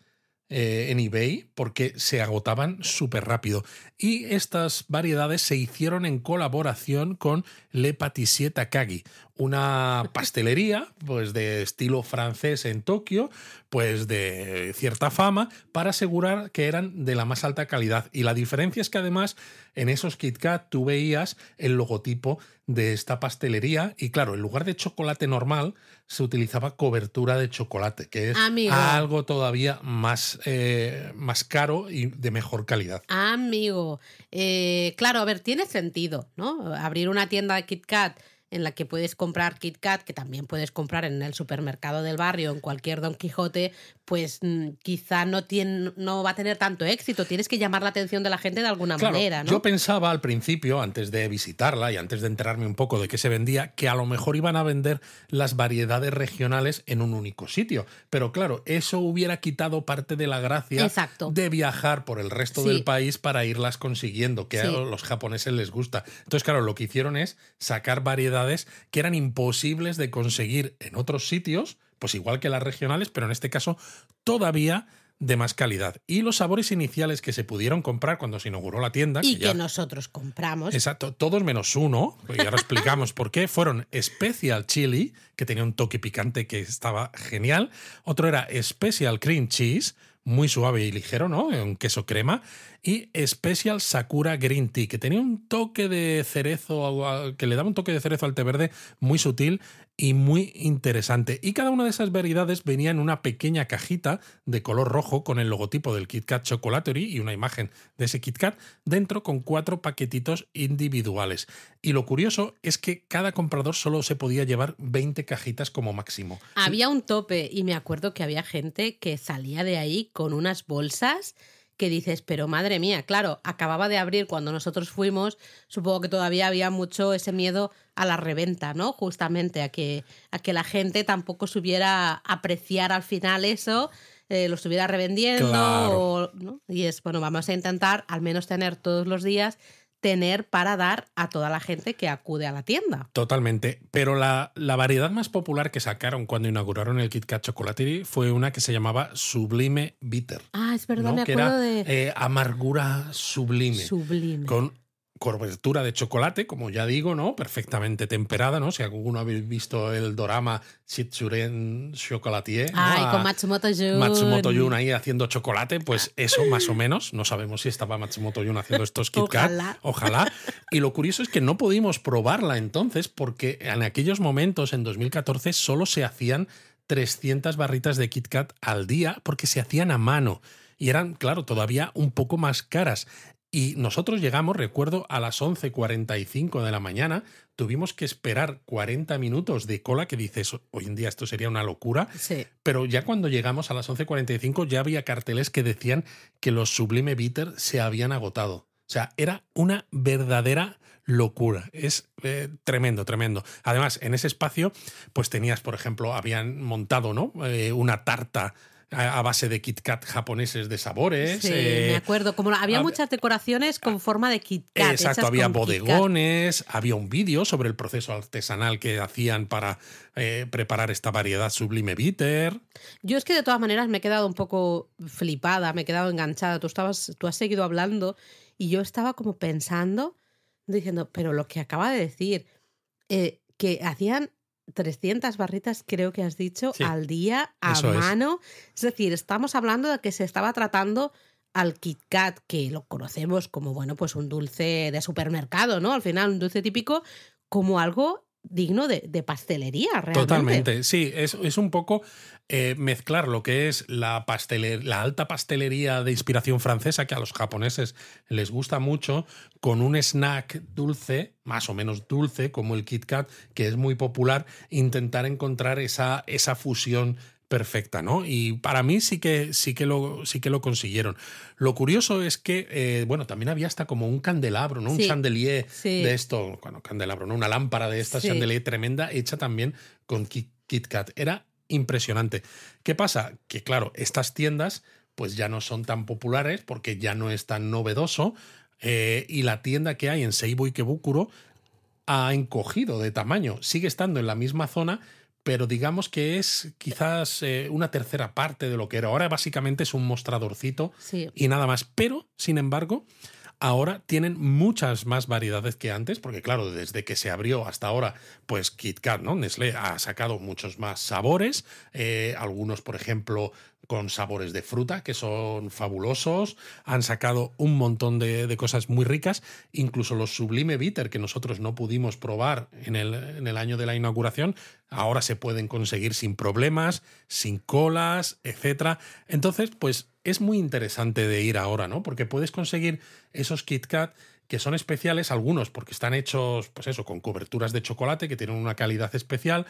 eh, en eBay porque se agotaban súper rápido. Y estas variedades se hicieron en colaboración con Le Patissier Takagi, una pastelería pues de estilo francés en Tokio, pues de cierta fama, para asegurar que eran de la más alta calidad. Y la diferencia es que además en esos Kit Kat tú veías el logotipo de esta pastelería y claro, en lugar de chocolate normal se utilizaba cobertura de chocolate, que es algo todavía más, eh, más caro y de mejor calidad. Amigo, eh, claro, a ver, tiene sentido, ¿no? Abrir una tienda de Kit Kat en la que puedes comprar Kit Kat, que también puedes comprar en el supermercado del barrio, en cualquier Don Quijote, pues mm, quizá no, tiene, no va a tener tanto éxito. Tienes que llamar la atención de la gente de alguna manera. Yo pensaba al principio, antes de visitarla y antes de enterarme un poco de qué se vendía, que a lo mejor iban a vender las variedades regionales en un único sitio. Pero claro, eso hubiera quitado parte de la gracia de viajar por el resto del país para irlas consiguiendo, que a los japoneses les gusta. Entonces, claro, lo que hicieron es sacar variedades que eran imposibles de conseguir en otros sitios, pues igual que las regionales, pero en este caso todavía de más calidad. Y los sabores iniciales que se pudieron comprar cuando se inauguró la tienda. Y que, nosotros compramos. Exacto, todos menos uno, y ahora explicamos por qué. Fueron Special Chili, que tenía un toque picante que estaba genial. Otro era Special Cream Cheese, muy suave y ligero, ¿no? Un queso crema. Y Special Sakura Green Tea, que tenía un toque de cerezo, que le daba un toque de cerezo al té verde muy sutil y muy interesante. Y cada una de esas variedades venía en una pequeña cajita de color rojo con el logotipo del Kit Kat Chocolatory y una imagen de ese Kit Kat dentro con cuatro paquetitos individuales. Y lo curioso es que cada comprador solo se podía llevar 20 cajitas como máximo. Había un tope y me acuerdo que había gente que salía de ahí con unas bolsas dices, pero madre mía, claro, acababa de abrir cuando nosotros fuimos, supongo que todavía había mucho ese miedo a la reventa, ¿no? Justamente, a que, a que la gente tampoco supiera apreciar al final eso, eh, lo estuviera revendiendo, y es, bueno, vamos a intentar al menos tener todos los días tener para dar a toda la gente que acude a la tienda. Totalmente. Pero la, variedad más popular que sacaron cuando inauguraron el Kit Kat Chocolatini fue una que se llamaba Sublime Bitter. Ah, es verdad, me acuerdo de... Eh, amargura sublime. Sublime. Con cobertura de chocolate, como ya digo, ¿no? Perfectamente temperada, ¿no? Si alguno habéis visto el dorama shichuren Chocolatier. Ah, Matsumoto Jun. ahí haciendo chocolate, pues eso más o menos. No sabemos si estaba Matsumoto Jun haciendo estos Kit Ojalá. Y lo curioso es que no pudimos probarla entonces, porque en aquellos momentos, en 2014, solo se hacían 300 barritas de Kit Kat al día, porque se hacían a mano y eran, claro, todavía un poco más caras. Y nosotros llegamos, recuerdo, a las 11.45 de la mañana, tuvimos que esperar 40 minutos de cola, que dices, hoy en día esto sería una locura, sí. pero ya cuando llegamos a las 11.45 ya había carteles que decían que los Sublime Bitter se habían agotado. O sea, era una verdadera locura. Es eh, tremendo, tremendo. Además, en ese espacio, pues tenías, por ejemplo, habían montado, ¿no? Eh, una tarta a, base de Kit Kat japoneses de sabores. Sí, me eh, acuerdo. Como había muchas decoraciones con ah, forma de Kit Kat. Exacto, había bodegones, había un vídeo sobre el proceso artesanal que hacían para eh, preparar esta variedad sublime bitter. Yo es que de todas maneras me he quedado un poco flipada, me he quedado enganchada. Tú, estabas, tú has seguido hablando y yo estaba como pensando, diciendo, pero lo que acaba de decir, eh, que hacían 300 barritas, creo que has dicho, al día, a mano. Es. es. decir, estamos hablando de que se estaba tratando al Kit Kat, que lo conocemos como, bueno, pues un dulce de supermercado, ¿no? Al final, un dulce típico, como algo digno de, de, pastelería, realmente. Totalmente, sí, es, un poco eh, mezclar lo que es la, la alta pastelería de inspiración francesa, que a los japoneses les gusta mucho, con un snack dulce, más o menos dulce, como el Kit Kat, que es muy popular, intentar encontrar esa, esa fusión perfecta, ¿no? Y para mí sí que, sí que, lo, sí que lo consiguieron. Lo curioso es que, eh, bueno, también había hasta como un candelabro, ¿no? un chandelier de esto, bueno, candelabro, ¿no? Una lámpara de esta chandelier tremenda hecha también con Kit, Kat. Era impresionante. ¿Qué pasa? Que claro, estas tiendas pues ya no son tan populares porque ya no es tan novedoso eh, y la tienda que hay en Seibo y Kebukuro ha encogido de tamaño. Sigue estando en la misma zona, pero digamos que es quizás eh, una tercera parte de lo que era. Ahora básicamente es un mostradorcito y nada más. Pero, sin embargo, Ahora tienen muchas más variedades que antes, porque claro, desde que se abrió hasta ahora, pues KitKat, ¿no? Nestlé ha sacado muchos más sabores, eh, algunos, por ejemplo, con sabores de fruta, que son fabulosos, han sacado un montón de, cosas muy ricas, incluso los Sublime Bitter, que nosotros no pudimos probar en el, en el año de la inauguración, ahora se pueden conseguir sin problemas, sin colas, etc. Entonces, pues es muy interesante de ir ahora, ¿no? Porque puedes conseguir esos KitKat que son especiales, algunos porque están hechos, pues eso, con coberturas de chocolate que tienen una calidad especial,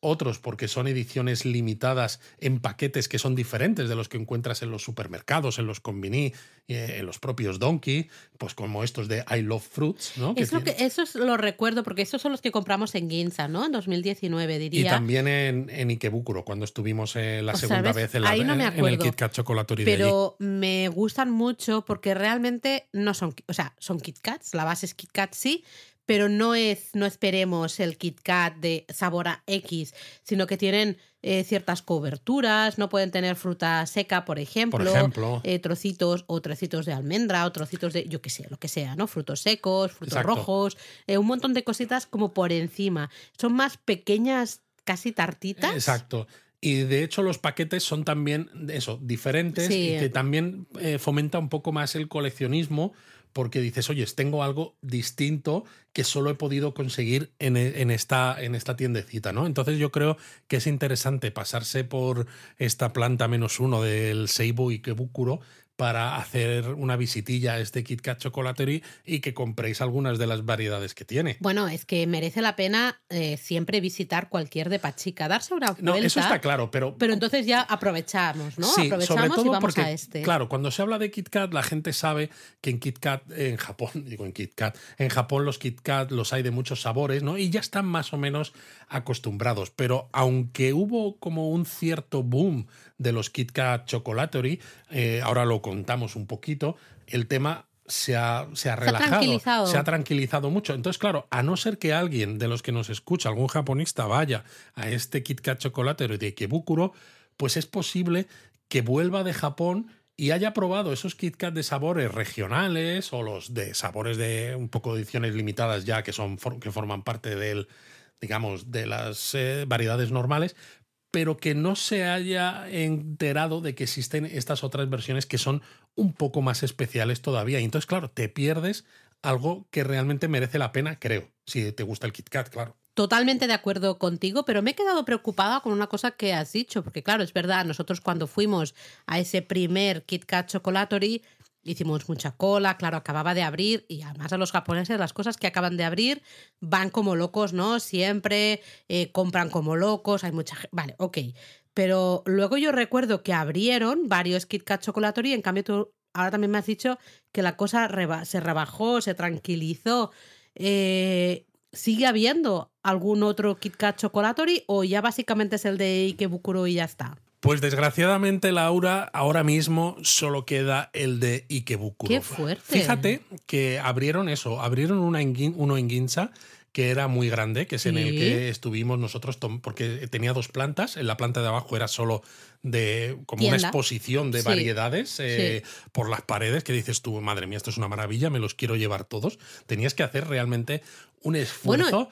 otros porque son ediciones limitadas en paquetes que son diferentes de los que encuentras en los supermercados, en los convini, eh, en los propios Donkey, pues como estos de I Love Fruits, ¿no? que, eso lo recuerdo, porque esos son los que compramos en Ginza, ¿no? En 2019, diría. Y también en, en Ikebukuro, cuando estuvimos eh, la pues, segunda vez en, la, el Kit Kat Chocolatory Pero me gustan mucho porque realmente no son, o sea, son Kit Kats, la base es Kit Kat, sí, pero no es, no esperemos el Kit Kat de sabora X, sino que tienen eh, ciertas coberturas, no pueden tener fruta seca, por ejemplo, eh, trocitos o trocitos de almendra o trocitos de, yo qué sé, lo que sea, ¿no? Frutos secos, frutos rojos, eh, un montón de cositas como por encima. Son más pequeñas, casi tartitas. Exacto. Y de hecho los paquetes son también eso, diferentes y que también fomenta un poco más el coleccionismo porque dices, oye, tengo algo distinto que solo he podido conseguir e, en, esta, en esta tiendecita, ¿no? Entonces yo creo que es interesante pasarse por esta planta menos uno del Seibo y Kebukuro para hacer una visitilla a este Kit Kat Chocolatery y que compréis algunas de las variedades que tiene. Bueno, es que merece la pena eh, siempre visitar cualquier de darse una vuelta. No, eso está claro, pero... Pero entonces ya aprovechamos, ¿no? aprovechamos y vamos a este. Claro, cuando se habla de Kit Kat, la gente sabe que en Kit Kat, en Japón, digo en Kit Kat, en Japón los Kit los hay de muchos sabores, ¿no? Y ya están más o menos acostumbrados. Pero aunque hubo como un cierto boom de los Kit Kat Chocolatory, eh, ahora lo contamos un poquito, el tema se ha, se ha, relajado, se ha, tranquilizado mucho. Entonces, claro, a no ser que alguien de los que nos escucha, algún japonista, vaya a este Kit Kat Chocolatery de Ikebukuro, pues es posible que vuelva de Japón y haya probado esos Kit Kat de sabores regionales o los de sabores de un poco de ediciones limitadas ya que, son, que forman parte del, digamos, de las eh, variedades normales, pero que no se haya enterado de que existen estas otras versiones que son un poco más especiales todavía. Y entonces, claro, te pierdes algo que realmente merece la pena, creo, si te gusta el Kit Kat, claro totalmente de acuerdo contigo, pero me he quedado preocupada con una cosa que has dicho, porque claro, es verdad, nosotros cuando fuimos a ese primer Kit Kat Chocolatory hicimos mucha cola, claro, acababa de abrir y además a los japoneses las cosas que acaban de abrir van como locos, ¿no? Siempre eh, compran como locos, hay mucha gente... Vale, ok. Pero luego yo recuerdo que abrieron varios Kit Kat Chocolatory, en cambio tú ahora también me has dicho que la cosa se rebajó, se tranquilizó. Eh, ¿Sigue habiendo algún otro Kit Kat Chocolatory o ya básicamente es el de Ikebukuro y ya está? Pues desgraciadamente, Laura, ahora mismo solo queda el de Ikebukuro. ¡Qué fuerte! Fíjate que abrieron eso, abrieron uno en Ginza que era muy grande, que es en el que estuvimos nosotros, porque tenía dos plantas, en la planta de abajo era solo de como una exposición de variedades eh, por las paredes que dices tú, madre mía, esto es una maravilla, me los quiero llevar todos. Tenías que hacer realmente un esfuerzo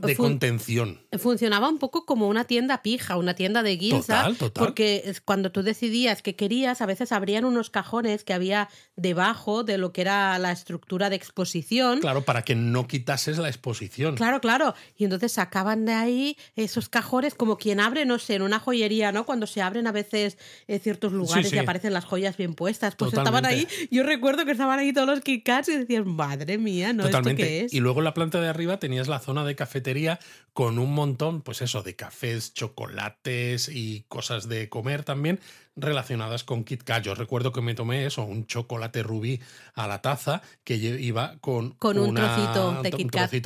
de contención. Funcionaba un poco como una tienda pija, una tienda de guinza, total, total. porque cuando tú decidías que querías, a veces abrían unos cajones que había debajo de lo que era la estructura de exposición. Claro, para que no quitases la exposición. Claro, claro. Y entonces sacaban de ahí esos cajones como quien abre, no sé, en una joyería, ¿no? Cuando se abren a veces en ciertos lugares y aparecen las joyas bien puestas. Pues estaban ahí, yo recuerdo que estaban ahí todos los Kikats y decías, madre mía, ¿no? Totalmente. qué es? Y luego en la planta de arriba tenías la zona de cafetería con un montón, pues eso, de cafés, chocolates y cosas de comer también relacionadas con Kit Kat. Yo recuerdo que me tomé eso, un chocolate rubí a la taza que iba con, un trocito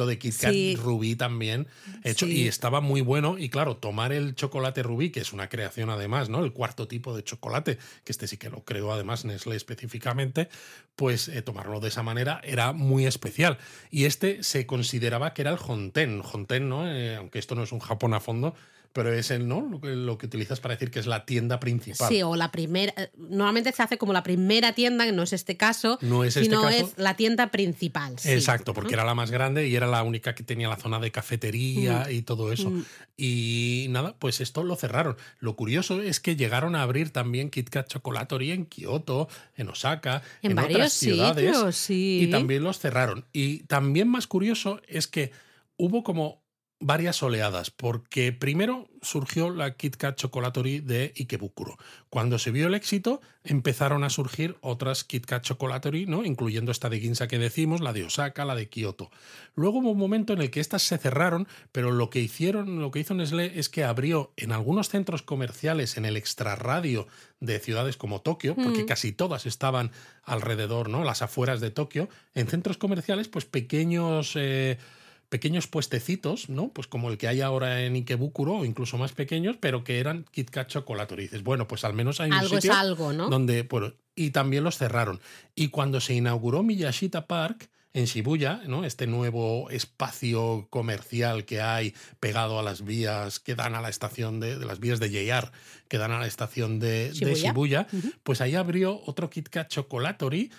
de Kit Kat, de rubí también hecho y estaba muy bueno y claro, tomar el chocolate rubí, que es una creación además, ¿no? El cuarto tipo de chocolate, que este sí que lo creó además Nestlé específicamente, pues eh, tomarlo de esa manera era muy especial. Y este se consideraba que era el Honten, ¿no? Eh, aunque esto no es un Japón a fondo, pero es el, ¿no? Lo que, utilizas para decir que es la tienda principal. Sí, o la primera. Eh, normalmente se hace como la primera tienda, que no es este caso, no es este sino es la tienda principal. Exacto, porque era la más grande y era la única que tenía la zona de cafetería mm. y todo eso. Mm. Y nada, pues esto lo cerraron. Lo curioso es que llegaron a abrir también Kit Kat Chocolatory en Kioto, en Osaka, en, en otras ciudades. sí. Y también los cerraron. Y también más curioso es que hubo como varias oleadas, porque primero surgió la Kit Kat Chocolatory de Ikebukuro. Cuando se vio el éxito, empezaron a surgir otras Kit Kat Chocolatory, ¿no? incluyendo esta de Ginza que decimos, la de Osaka, la de Kioto. Luego hubo un momento en el que estas se cerraron, pero lo que hicieron, lo que hizo Nestlé es que abrió en algunos centros comerciales en el extrarradio de ciudades como Tokio, porque casi todas estaban alrededor, ¿no? las afueras de Tokio, en centros comerciales, pues pequeños eh, pequeños puestecitos, ¿no? Pues como el que hay ahora en Ikebukuro, o incluso más pequeños, pero que eran Kit Kat dices, bueno, pues al menos hay un sitio es algo, ¿no? donde... y también los cerraron. Y cuando se inauguró Miyashita Park, en Shibuya, ¿no? este nuevo espacio comercial que hay pegado a las vías que dan a la estación de, las vías de JR, que dan a la estación de Shibuya, pues ahí abrió otro Kit Kat Chocolatory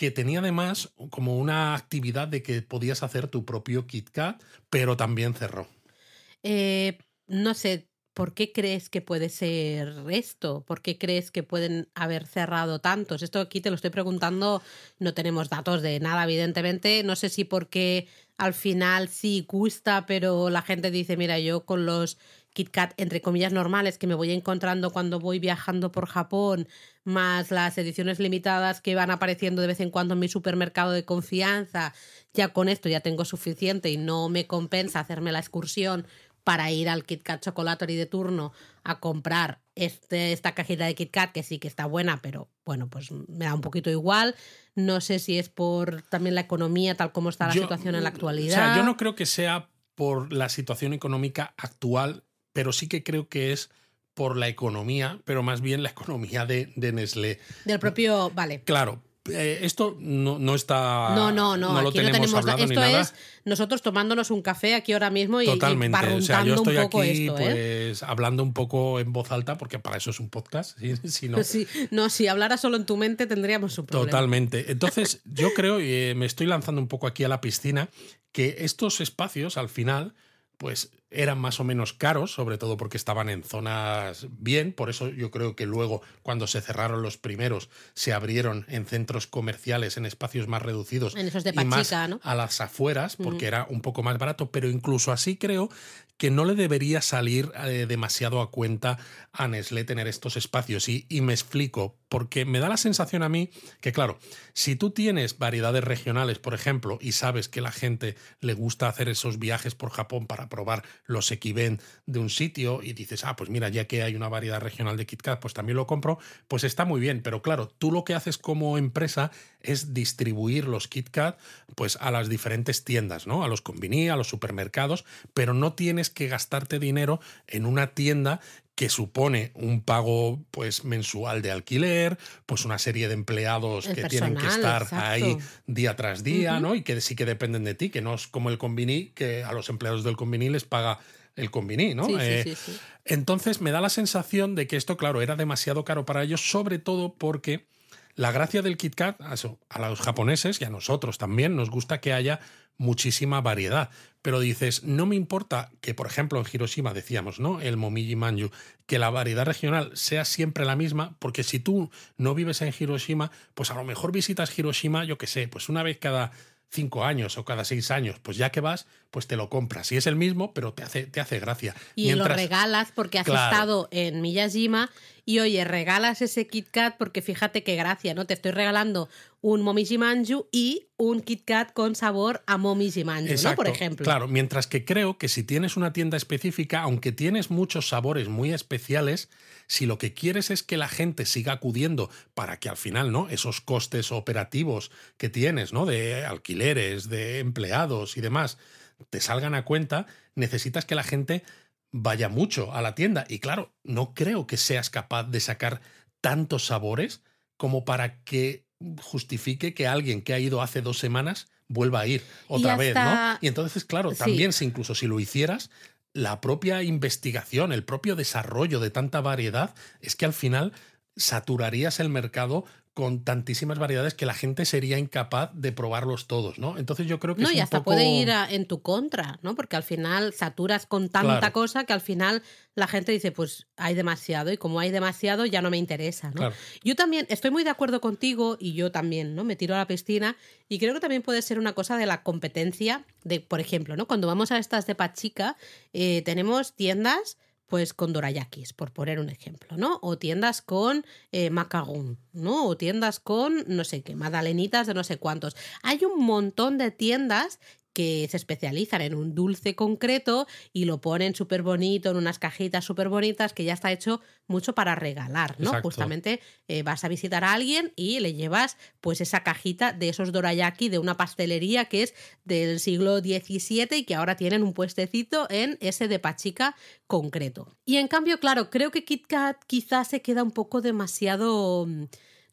que tenía además como una actividad de que podías hacer tu propio KitKat, pero también cerró. Eh, no sé, ¿por qué crees que puede ser esto? ¿Por qué crees que pueden haber cerrado tantos? Esto aquí te lo estoy preguntando, no tenemos datos de nada, evidentemente. No sé si porque al final sí gusta, pero la gente dice, mira, yo con los Kit Kat, entre comillas, normales que me voy encontrando cuando voy viajando por Japón, más las ediciones limitadas que van apareciendo de vez en cuando en mi supermercado de confianza, ya con esto ya tengo suficiente y no me compensa hacerme la excursión para ir al Kit Kat Chocolatory de turno a comprar este, esta cajita de Kit Kat, que sí que está buena, pero bueno, pues me da un poquito igual. No sé si es por también la economía, tal como está la situación en la actualidad. yo no creo que sea por la situación económica actual pero sí que creo que es por la economía, pero más bien la economía de, Nestlé. Del propio, vale. Claro, eh, esto no, está. No, no, no. aquí no tenemos Esto es nosotros tomándonos un café aquí ahora mismo y. Totalmente. o yo estoy aquí ¿eh? pues, hablando un poco en voz alta, porque para eso es un podcast. Si, no... Si, no, si hablara solo en tu mente tendríamos un problema. Totalmente. Entonces, yo creo, y eh, me estoy lanzando un poco aquí a la piscina, que estos espacios al final, pues eran más o menos caros, sobre todo porque estaban en zonas bien, por eso yo creo que luego cuando se cerraron los primeros se abrieron en centros comerciales, en espacios más reducidos en y más a las afueras, porque era un poco más barato, pero incluso así creo que no le debería salir eh, demasiado a cuenta a Nestlé tener estos espacios y, y me explico, porque me da la sensación a mí que claro, si tú tienes variedades regionales, por ejemplo, y sabes que la gente le gusta hacer esos viajes por Japón para probar los equiven de un sitio y dices, ah, pues mira, ya que hay una variedad regional de KitKat, pues también lo compro, pues está muy bien. Pero claro, tú lo que haces como empresa es distribuir los KitKat pues, a las diferentes tiendas, ¿no? A los convenios, a los supermercados, pero no tienes que gastarte dinero en una tienda que supone un pago pues mensual de alquiler, pues una serie de empleados que tienen que estar ahí día tras día, ¿no? Y que sí que dependen de ti, que no es como el convini, que a los empleados del convini les paga el convini, ¿no? Eh, entonces me da la sensación de que esto, claro, era demasiado caro para ellos, sobre todo porque la gracia del KitKat, a los japoneses y a nosotros también, nos gusta que haya muchísima variedad. Pero dices, no me importa que, por ejemplo, en Hiroshima decíamos, ¿no? El momiji manju, que la variedad regional sea siempre la misma, porque si tú no vives en Hiroshima, pues a lo mejor visitas Hiroshima, yo qué sé, pues una vez cada cinco años o cada seis años, pues ya que vas, pues te lo compras. Y es el mismo, pero te hace, te hace gracia. Y lo regalas porque has estado en Miyajima y oye, regalas ese Kit Kat porque fíjate qué gracia, ¿no? Te estoy regalando un Manju y un Kit Kat con sabor a Manju, ¿no? Por ejemplo. Claro, mientras que creo que si tienes una tienda específica, aunque tienes muchos sabores muy especiales, si lo que quieres es que la gente siga acudiendo para que al final, ¿no? Esos costes operativos que tienes, ¿no? De alquileres, de empleados y demás, te salgan a cuenta, necesitas que la gente vaya mucho a la tienda. Y claro, no creo que seas capaz de sacar tantos sabores como para que justifique que alguien que ha ido hace dos semanas vuelva a ir otra vez, ¿no? Y entonces, claro, también incluso si lo hicieras, la propia investigación, el propio desarrollo de tanta variedad, es que al final saturarías el mercado con tantísimas variedades que la gente sería incapaz de probarlos todos, ¿no? Entonces yo creo que... No, y hasta puede ir en tu contra, ¿no? Porque al final saturas con tanta cosa que al final la gente dice, pues hay demasiado y como hay demasiado ya no me interesa, ¿no? Yo también estoy muy de acuerdo contigo y yo también, ¿no? Me tiro a la piscina y creo que también puede ser una cosa de la competencia, de, por ejemplo, ¿no? Cuando vamos a estas de Pachica, eh, tenemos tiendas pues con dorayakis, por poner un ejemplo, ¿no? O tiendas con eh, ¿no? O tiendas con, no sé qué, madalenitas de no sé cuántos. Hay un montón de tiendas que se especializan en un dulce concreto y lo ponen súper bonito en unas cajitas súper bonitas que ya está hecho mucho para regalar, ¿no? Justamente eh, vas a visitar a alguien y le llevas pues esa cajita de esos dorayaki de una pastelería que es del siglo XVII y que ahora tienen un puestecito en ese de Pachica concreto. Y en cambio, claro, creo que Kit Kat quizás se queda un poco demasiado mm,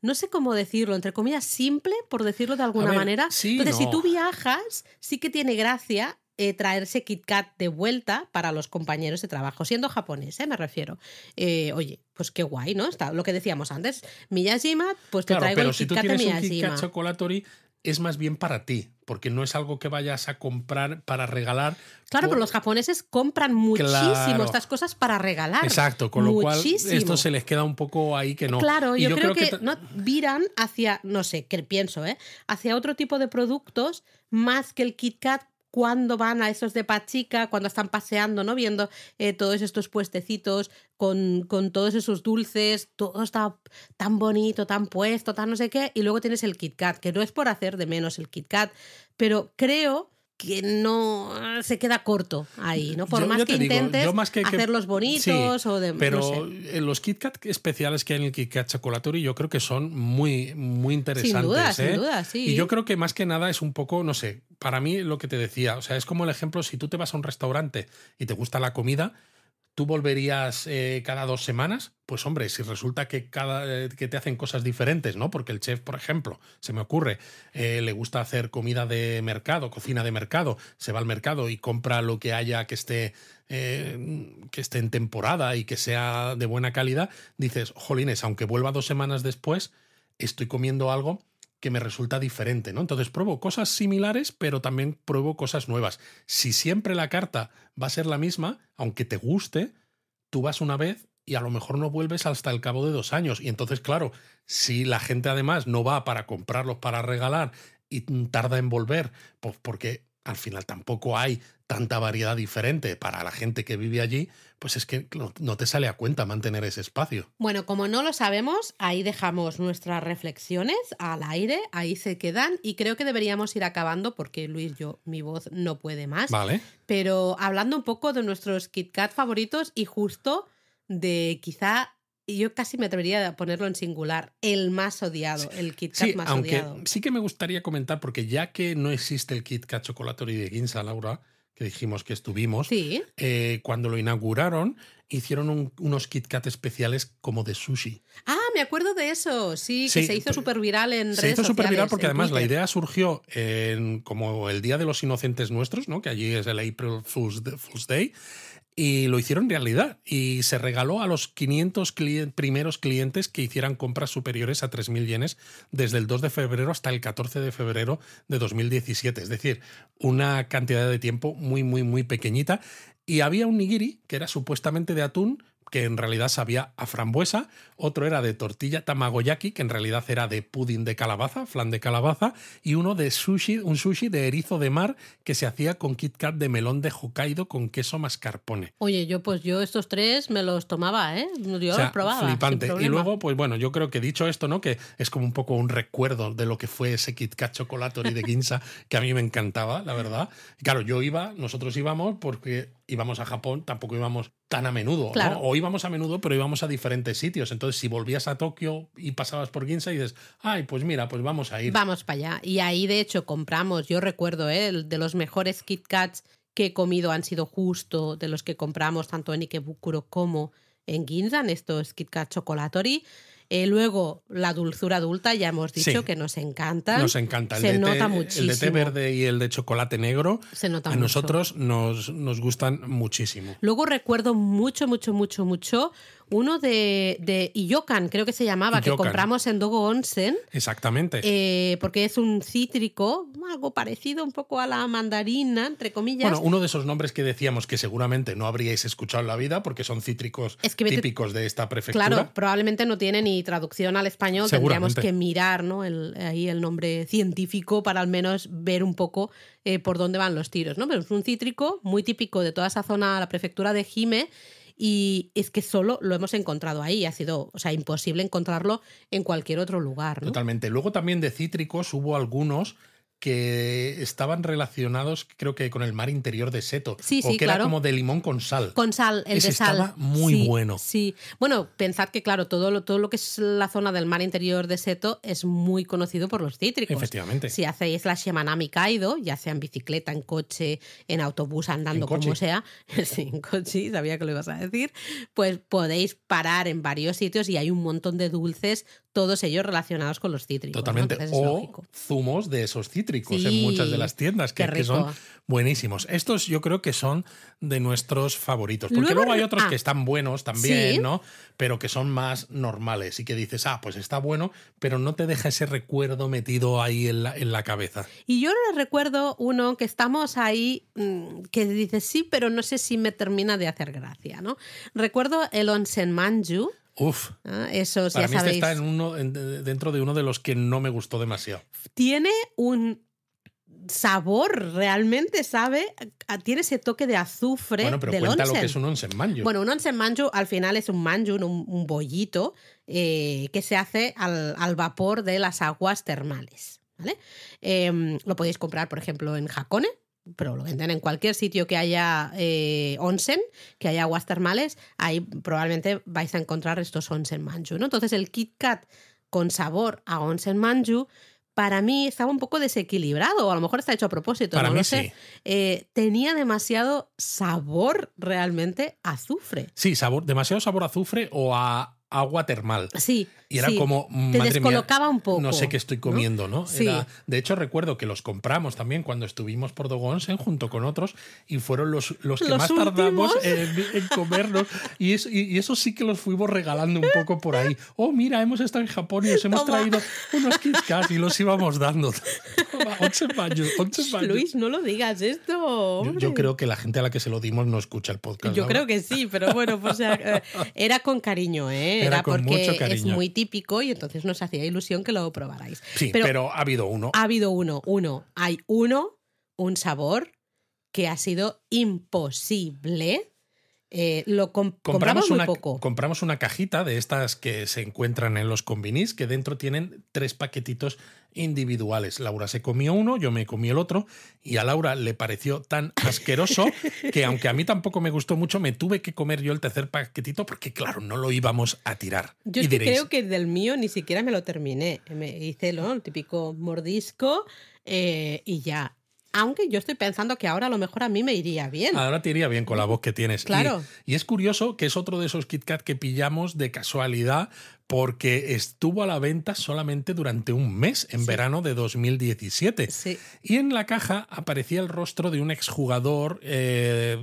no sé cómo decirlo, entre comillas, simple, por decirlo de alguna manera. Sí, Entonces, si tú viajas, sí que tiene gracia eh, traerse Kit Kat de vuelta para los compañeros de trabajo, siendo japonés, ¿eh? me refiero. Eh, oye, pues qué guay, ¿no? Está lo que decíamos antes, Miyajima, pues te traigo de Miyajima. Un es más bien para ti porque no es algo que vayas a comprar para regalar. Claro, pero los japoneses compran muchísimo estas cosas para regalar. Exacto, con lo cual esto se les queda un poco ahí que no. Claro, yo, creo, que, no viran hacia, no sé, qué pienso, ¿eh? hacia otro tipo de productos más que el Kit Kat cuando van a esos de Pachica, cuando están paseando, ¿no? Viendo eh, todos estos puestecitos con, con, todos esos dulces, todo está tan bonito, tan puesto, tan no sé qué, y luego tienes el Kit Kat, que no es por hacer de menos el Kit Kat, pero creo que no ah, se queda corto ahí, ¿no? Por más que intentes hacerlos bonitos o de... Pero no los Kit especiales que hay en el Kit Kat Chocolatory yo creo que son muy, muy interesantes. Sin duda, ¿eh? sin duda, sí. Y yo creo que más que nada es un poco, no sé, para mí lo que te decía, o sea, es como el ejemplo, si tú te vas a un restaurante y te gusta la comida, ¿Tú volverías eh, cada dos semanas? Pues hombre, si resulta que, cada, eh, que te hacen cosas diferentes, ¿no? Porque el chef, por ejemplo, se me ocurre, eh, le gusta hacer comida de mercado, cocina de mercado, se va al mercado y compra lo que haya que esté, que esté en temporada y que sea de buena calidad, dices, jolines, aunque vuelva dos semanas después, estoy comiendo algo me resulta diferente, ¿no? Entonces pruebo cosas similares, pero también pruebo cosas nuevas. Si siempre la carta va a ser la misma, aunque te guste, tú vas una vez y a lo mejor no vuelves hasta el cabo de dos años. Y entonces, claro, si la gente además no va para comprarlos para regalar y tarda en volver, pues porque al final tampoco hay tanta variedad diferente para la gente que vive allí, pues es que no te sale a cuenta mantener ese espacio. Bueno, como no lo sabemos, ahí dejamos nuestras reflexiones al aire, ahí se quedan y creo que deberíamos ir acabando porque Luis, yo, mi voz no puede más. Vale. Pero hablando un poco de nuestros Kit Kat favoritos y justo de quizá yo casi me atrevería a ponerlo en singular, el más odiado, el Kit Kat más aunque odiado. Sí que me gustaría comentar, porque ya que no existe el Kit Kat chocolatory de Ginza, Laura, que dijimos que estuvimos, eh, cuando lo inauguraron, hicieron unos Kit especiales como de sushi. Ah, me acuerdo de eso, sí, que se hizo súper viral en se hizo súper viral porque además la idea surgió en como el Día de los Inocentes Nuestros, ¿no? que allí es el April Fool's Day y lo hicieron realidad y se regaló a los 500 primeros clientes que hicieran compras superiores a 3.000 yenes desde el 2 de febrero hasta el 14 de febrero de 2017, es decir, una cantidad de tiempo muy, muy, muy pequeñita. Y había un nigiri que era supuestamente de atún que en realidad sabía a frambuesa, otro era de tortilla tamagoyaki, que en realidad era de pudding de calabaza, flan de calabaza, y uno de sushi, un sushi de erizo de mar que se hacía con Kit Kat de melón de Hokkaido con queso mascarpone. Oye, yo pues yo estos tres me los tomaba, ¿eh? Yo los probaba. Flipante. y luego, pues bueno, yo creo que dicho esto, ¿no? Que es como un poco un recuerdo de lo que fue ese Kit Kat Chocolatori de Ginza, que a mí me encantaba, la verdad. claro, yo iba, nosotros íbamos porque íbamos a Japón, tampoco íbamos tan a menudo, O íbamos a menudo, pero íbamos a diferentes sitios. Entonces, si volvías a Tokio y pasabas por Ginza y dices, ay, pues mira, pues vamos a ir. Vamos para allá. Y ahí, de hecho, compramos, yo recuerdo, ¿eh? de los mejores Kit Kats que he comido han sido justo de los que compramos tanto en Ikebukuro como en Ginza, en estos Kit Kat Chocolatori. Eh, luego, la dulzura adulta, ya hemos dicho que nos encanta. Nos encanta. El Se nota té, El de té verde y el de chocolate negro. A nosotros nos, nos gustan muchísimo. Luego recuerdo mucho, mucho, mucho, mucho uno de, de Iyokan, creo que se llamaba, que compramos en Dogo Onsen. Exactamente. Eh, porque es un cítrico, algo parecido un poco a la mandarina, entre comillas. Bueno, uno de esos nombres que decíamos que seguramente no habríais escuchado en la vida porque son cítricos típicos de esta prefectura. Claro, probablemente no tiene ni traducción al español, tendríamos que mirar ¿no? ahí el nombre científico para al menos ver un poco eh, por dónde van los tiros. ¿no? Pero es un cítrico muy típico de toda esa zona, la prefectura de Jime, y es que solo lo hemos encontrado ahí, ha sido, o sea, imposible encontrarlo en cualquier otro lugar. Totalmente. Luego también de cítricos hubo algunos que estaban relacionados, creo que con el mar interior de Seto. Sí, sí, o que era como de limón con sal. Con sal, el de sal. Estaba muy bueno. Sí. Bueno, pensad que, claro, todo lo, todo lo que es la zona del mar interior de Seto es muy conocido por los cítricos. Efectivamente. Si hacéis la Shimanami Kaido, ya sea en bicicleta, en coche, en autobús, andando, como sea, sin coche, sabía que lo ibas a decir, pues podéis parar en varios sitios y hay un montón de dulces todos ellos relacionados con los cítricos. Totalmente. O zumos de esos cítricos en muchas de las tiendas, que, son buenísimos. Estos yo creo que son de nuestros favoritos. Porque luego, hay otros ah. que están buenos también, ¿no? Pero que son más normales y que dices, ah, pues está bueno, pero no te deja ese recuerdo metido ahí en la, en la cabeza. Y yo les recuerdo uno que estamos ahí mm, que dices sí, pero no sé si me termina de hacer gracia, ¿no? Recuerdo el onsen manju. Uf. Ah, sí para mí este está en uno, dentro de uno de los que no me gustó demasiado. Tiene un sabor, realmente sabe, tiene ese toque de azufre bueno, pero cuenta lo que es un onsen manju. Bueno, un onsen manju al final es un manju, un, bollito eh, que se hace al, vapor de las aguas termales. ¿vale? Em, lo podéis comprar, por ejemplo, en Hakone, pero lo venden en cualquier sitio que haya eh, onsen, que haya aguas termales, ahí probablemente vais a encontrar estos onsen manju, ¿no? Entonces el Kit Kat con sabor a onsen manju para mí estaba un poco desequilibrado, o a lo mejor está hecho a propósito, no lo sé. Sí. Eh, tenía demasiado sabor realmente azufre. Sí, sabor, demasiado sabor azufre o a agua termal. Sí. Y era como. Mm, madre Te descolocaba un poco. No sé qué estoy comiendo, ¿no? de hecho, recuerdo que los compramos también cuando estuvimos por Dogonsen junto con otros y fueron los, los que más tardamos en, en y, eso, y, eso sí que los fuimos regalando un poco por ahí. Oh, mira, hemos estado en Japón y os hemos traído unos Kit Kats y los íbamos dando. Luis, no lo digas esto. Yo, creo que la gente a la que se lo dimos no escucha el podcast. Yo creo que sí, pero bueno, pues eh, era con cariño, ¿eh? Era, porque es muy típico y entonces nos hacía ilusión que lo probarais. Sí, pero ha habido uno. Ha habido uno, uno. Hay uno, un sabor que ha sido imposible eh, lo compramos, un poco. Compramos una cajita de estas que se encuentran en los combinis, que dentro tienen tres paquetitos individuales. Laura se comió uno, yo me comí el otro, y a Laura le pareció tan asqueroso que, aunque a mí tampoco me gustó mucho, me tuve que comer yo el tercer paquetito porque, claro, no lo íbamos a tirar. Yo creo que del mío ni siquiera me lo terminé. Me hice el típico mordisco eh, y ya aunque yo estoy pensando que ahora a lo mejor a mí me iría bien. Ahora te iría bien con la voz que tienes. Claro. Y, es curioso que es otro de esos Kit que pillamos de casualidad porque estuvo a la venta solamente durante un mes, en verano de 2017. Sí. Y en la caja aparecía el rostro de un exjugador, eh,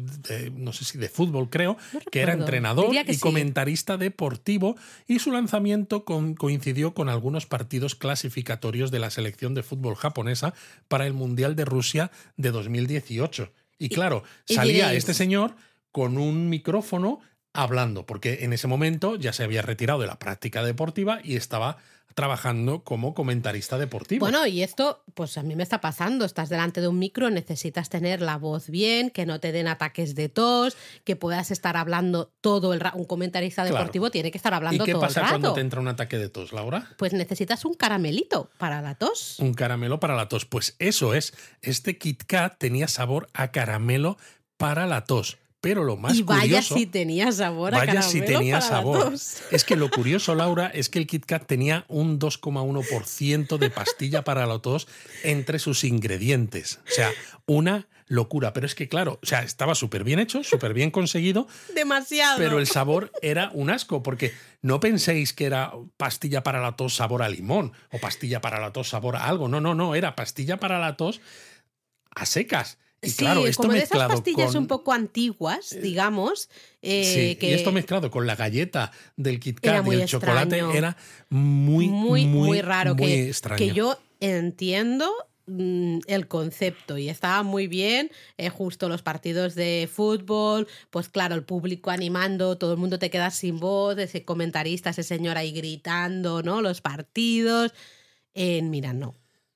no sé si de fútbol creo, que era entrenador y comentarista deportivo, y su lanzamiento coincidió con algunos partidos clasificatorios de la selección de fútbol japonesa para el Mundial de Rusia de 2018. Y, claro, salía este señor con un micrófono hablando, porque en ese momento ya se había retirado de la práctica deportiva y estaba trabajando como comentarista deportivo. Bueno, y esto, pues a mí me está pasando, estás delante de un micro, necesitas tener la voz bien, que no te den ataques de tos, que puedas estar hablando todo el rato, un comentarista deportivo tiene que estar hablando todo el rato. ¿Y qué pasa cuando te entra un ataque de tos, Laura? Pues necesitas un caramelito para la tos. Un caramelo para la tos, pues eso es, este Kit Kat tenía sabor a caramelo para la tos. Pero lo más y vaya si tenía sabor a vaya si tenía sabor. Es que lo curioso, Laura, es que el Kit Kat tenía un 2,1% de pastilla para la tos entre sus ingredientes. O sea, una locura. Pero es que, claro, o sea, estaba súper bien hecho, súper bien conseguido. Demasiado. Pero el sabor era un asco, porque no penséis que era pastilla para la tos sabor a limón o pastilla para la tos sabor a algo. No, no, no, era pastilla para la tos a secas sí, como de esas pastillas un poco antiguas, eh, digamos. Eh, sí, que... y esto mezclado con la galleta del Kit y el chocolate era muy, muy, muy, raro. que, extraño. que yo entiendo mm, el concepto y estaba muy bien eh, justo los partidos de fútbol pues claro el público animando todo el mundo te queda sin voz ese comentarista ese señor ahí gritando no los partidos en mira no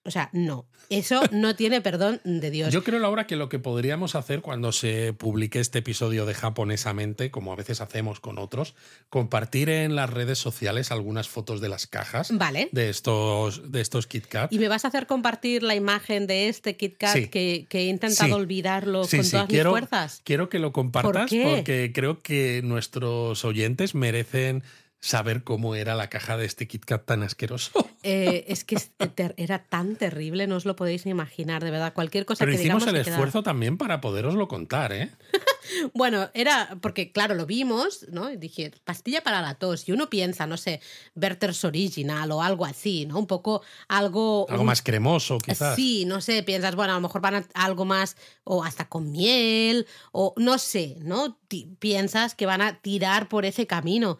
o sea, no. Eso no tiene perdón de Dios. Yo creo, Laura, que lo que podríamos hacer cuando se publique este episodio de Japonesamente, como a veces hacemos con otros, compartir en las redes sociales algunas fotos de las cajas de estos, de estos ¿Y me vas a hacer compartir la imagen de este KitKat que, he intentado olvidarlo con todas mis fuerzas? Quiero que lo compartas porque creo que nuestros oyentes merecen saber cómo era la caja de este Kit Kat tan asqueroso. Eh, es que eh, era tan terrible, no os lo podéis imaginar, de verdad. Cualquier cosa Pero que hicimos el esfuerzo también para poderoslo contar, ¿eh? bueno, era porque, claro, lo vimos, ¿no? dije, pastilla para la tos. Y uno piensa, no sé, Werther's Original o algo así, ¿no? Un poco algo. Algo más cremoso, quizás. Sí, no sé, piensas, bueno, a lo mejor van a algo más, o hasta con miel, o no sé, ¿no? piensas que van a tirar por ese camino.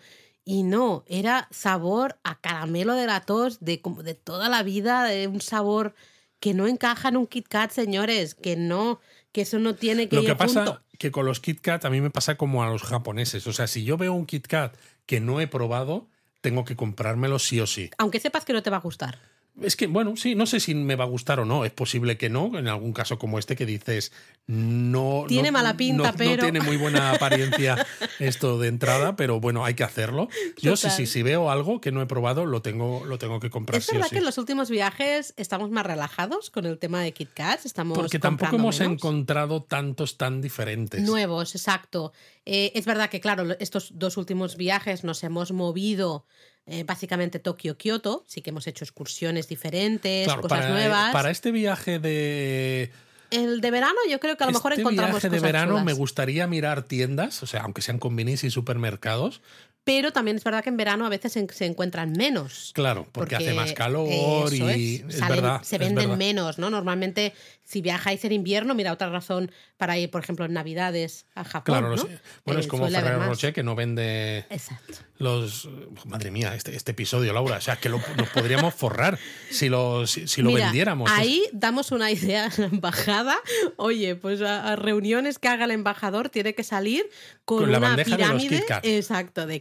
Y no, era sabor a caramelo de la tos de, como de toda la vida, de un sabor que no encaja en un Kit Kat, señores, que no, que eso no tiene que Lo que pasa que con los Kit Kat a mí me pasa como a los japoneses, o sea, si yo veo un Kit Kat que no he probado, tengo que comprármelo sí o sí. Aunque sepas que no te va a gustar es que, bueno, sí, no sé si me va a gustar o no. Es posible que no, en algún caso como este que dices, no. Tiene mala pinta, pero. No tiene muy buena apariencia esto de entrada, pero bueno, hay que hacerlo. Yo sí, sí, si veo algo que no he probado, lo tengo, lo tengo que comprar. Es verdad que en los últimos viajes estamos más relajados con el tema de Kit Estamos Porque tampoco hemos encontrado tantos tan diferentes. Nuevos, exacto. Eh, es verdad que, claro, estos dos últimos viajes nos hemos movido eh, básicamente Tokio-Kioto, sí que hemos hecho excursiones diferentes, cosas nuevas. Para este viaje de... El de verano, yo creo que a lo mejor este encontramos. Viaje de verano me gustaría mirar tiendas, o sea, aunque sean convenios y supermercados, pero también es verdad que en verano a veces se, encuentran menos. Claro, porque, hace más calor y es. verdad, se venden menos, ¿no? Normalmente si viajáis en invierno, mira otra razón para ir, por ejemplo, en Navidades a Japón. Claro, ¿no? bueno, es como Ferrero Rocher que no vende Exacto. los... Madre mía, este, este, episodio, Laura, o sea, que nos podríamos forrar si lo, si, lo vendiéramos. Ahí damos una idea a la embajada. Oye, pues a, reuniones que haga el embajador tiene que salir con, la una pirámide, de Exacto, de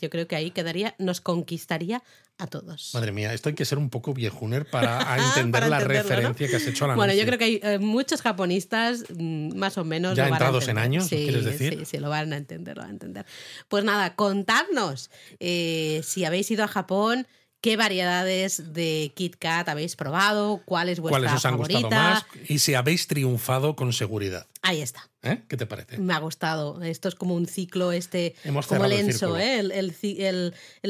yo creo que ahí quedaría, nos conquistaría a todos. Madre mía, esto hay que ser un poco viejuner para entender la referencia que has hecho a la Bueno, yo creo que hay eh, muchos japonistas, mm, más o menos. Ya entrados en años, ¿quieres decir? Sí, sí, lo van a entender, a entender. Pues nada, contadnos eh, si habéis ido a Japón ¿Qué variedades de Kit Kat habéis probado? ¿Cuál es vuestra ¿Cuáles os han gustado Y si habéis triunfado con seguridad. Ahí está. ¿Eh? ¿Qué te parece? Me ha gustado. Esto es como un ciclo este, Hemos como el, ¿eh? el,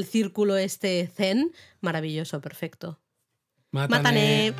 círculo este zen. Maravilloso, perfecto. Mátame.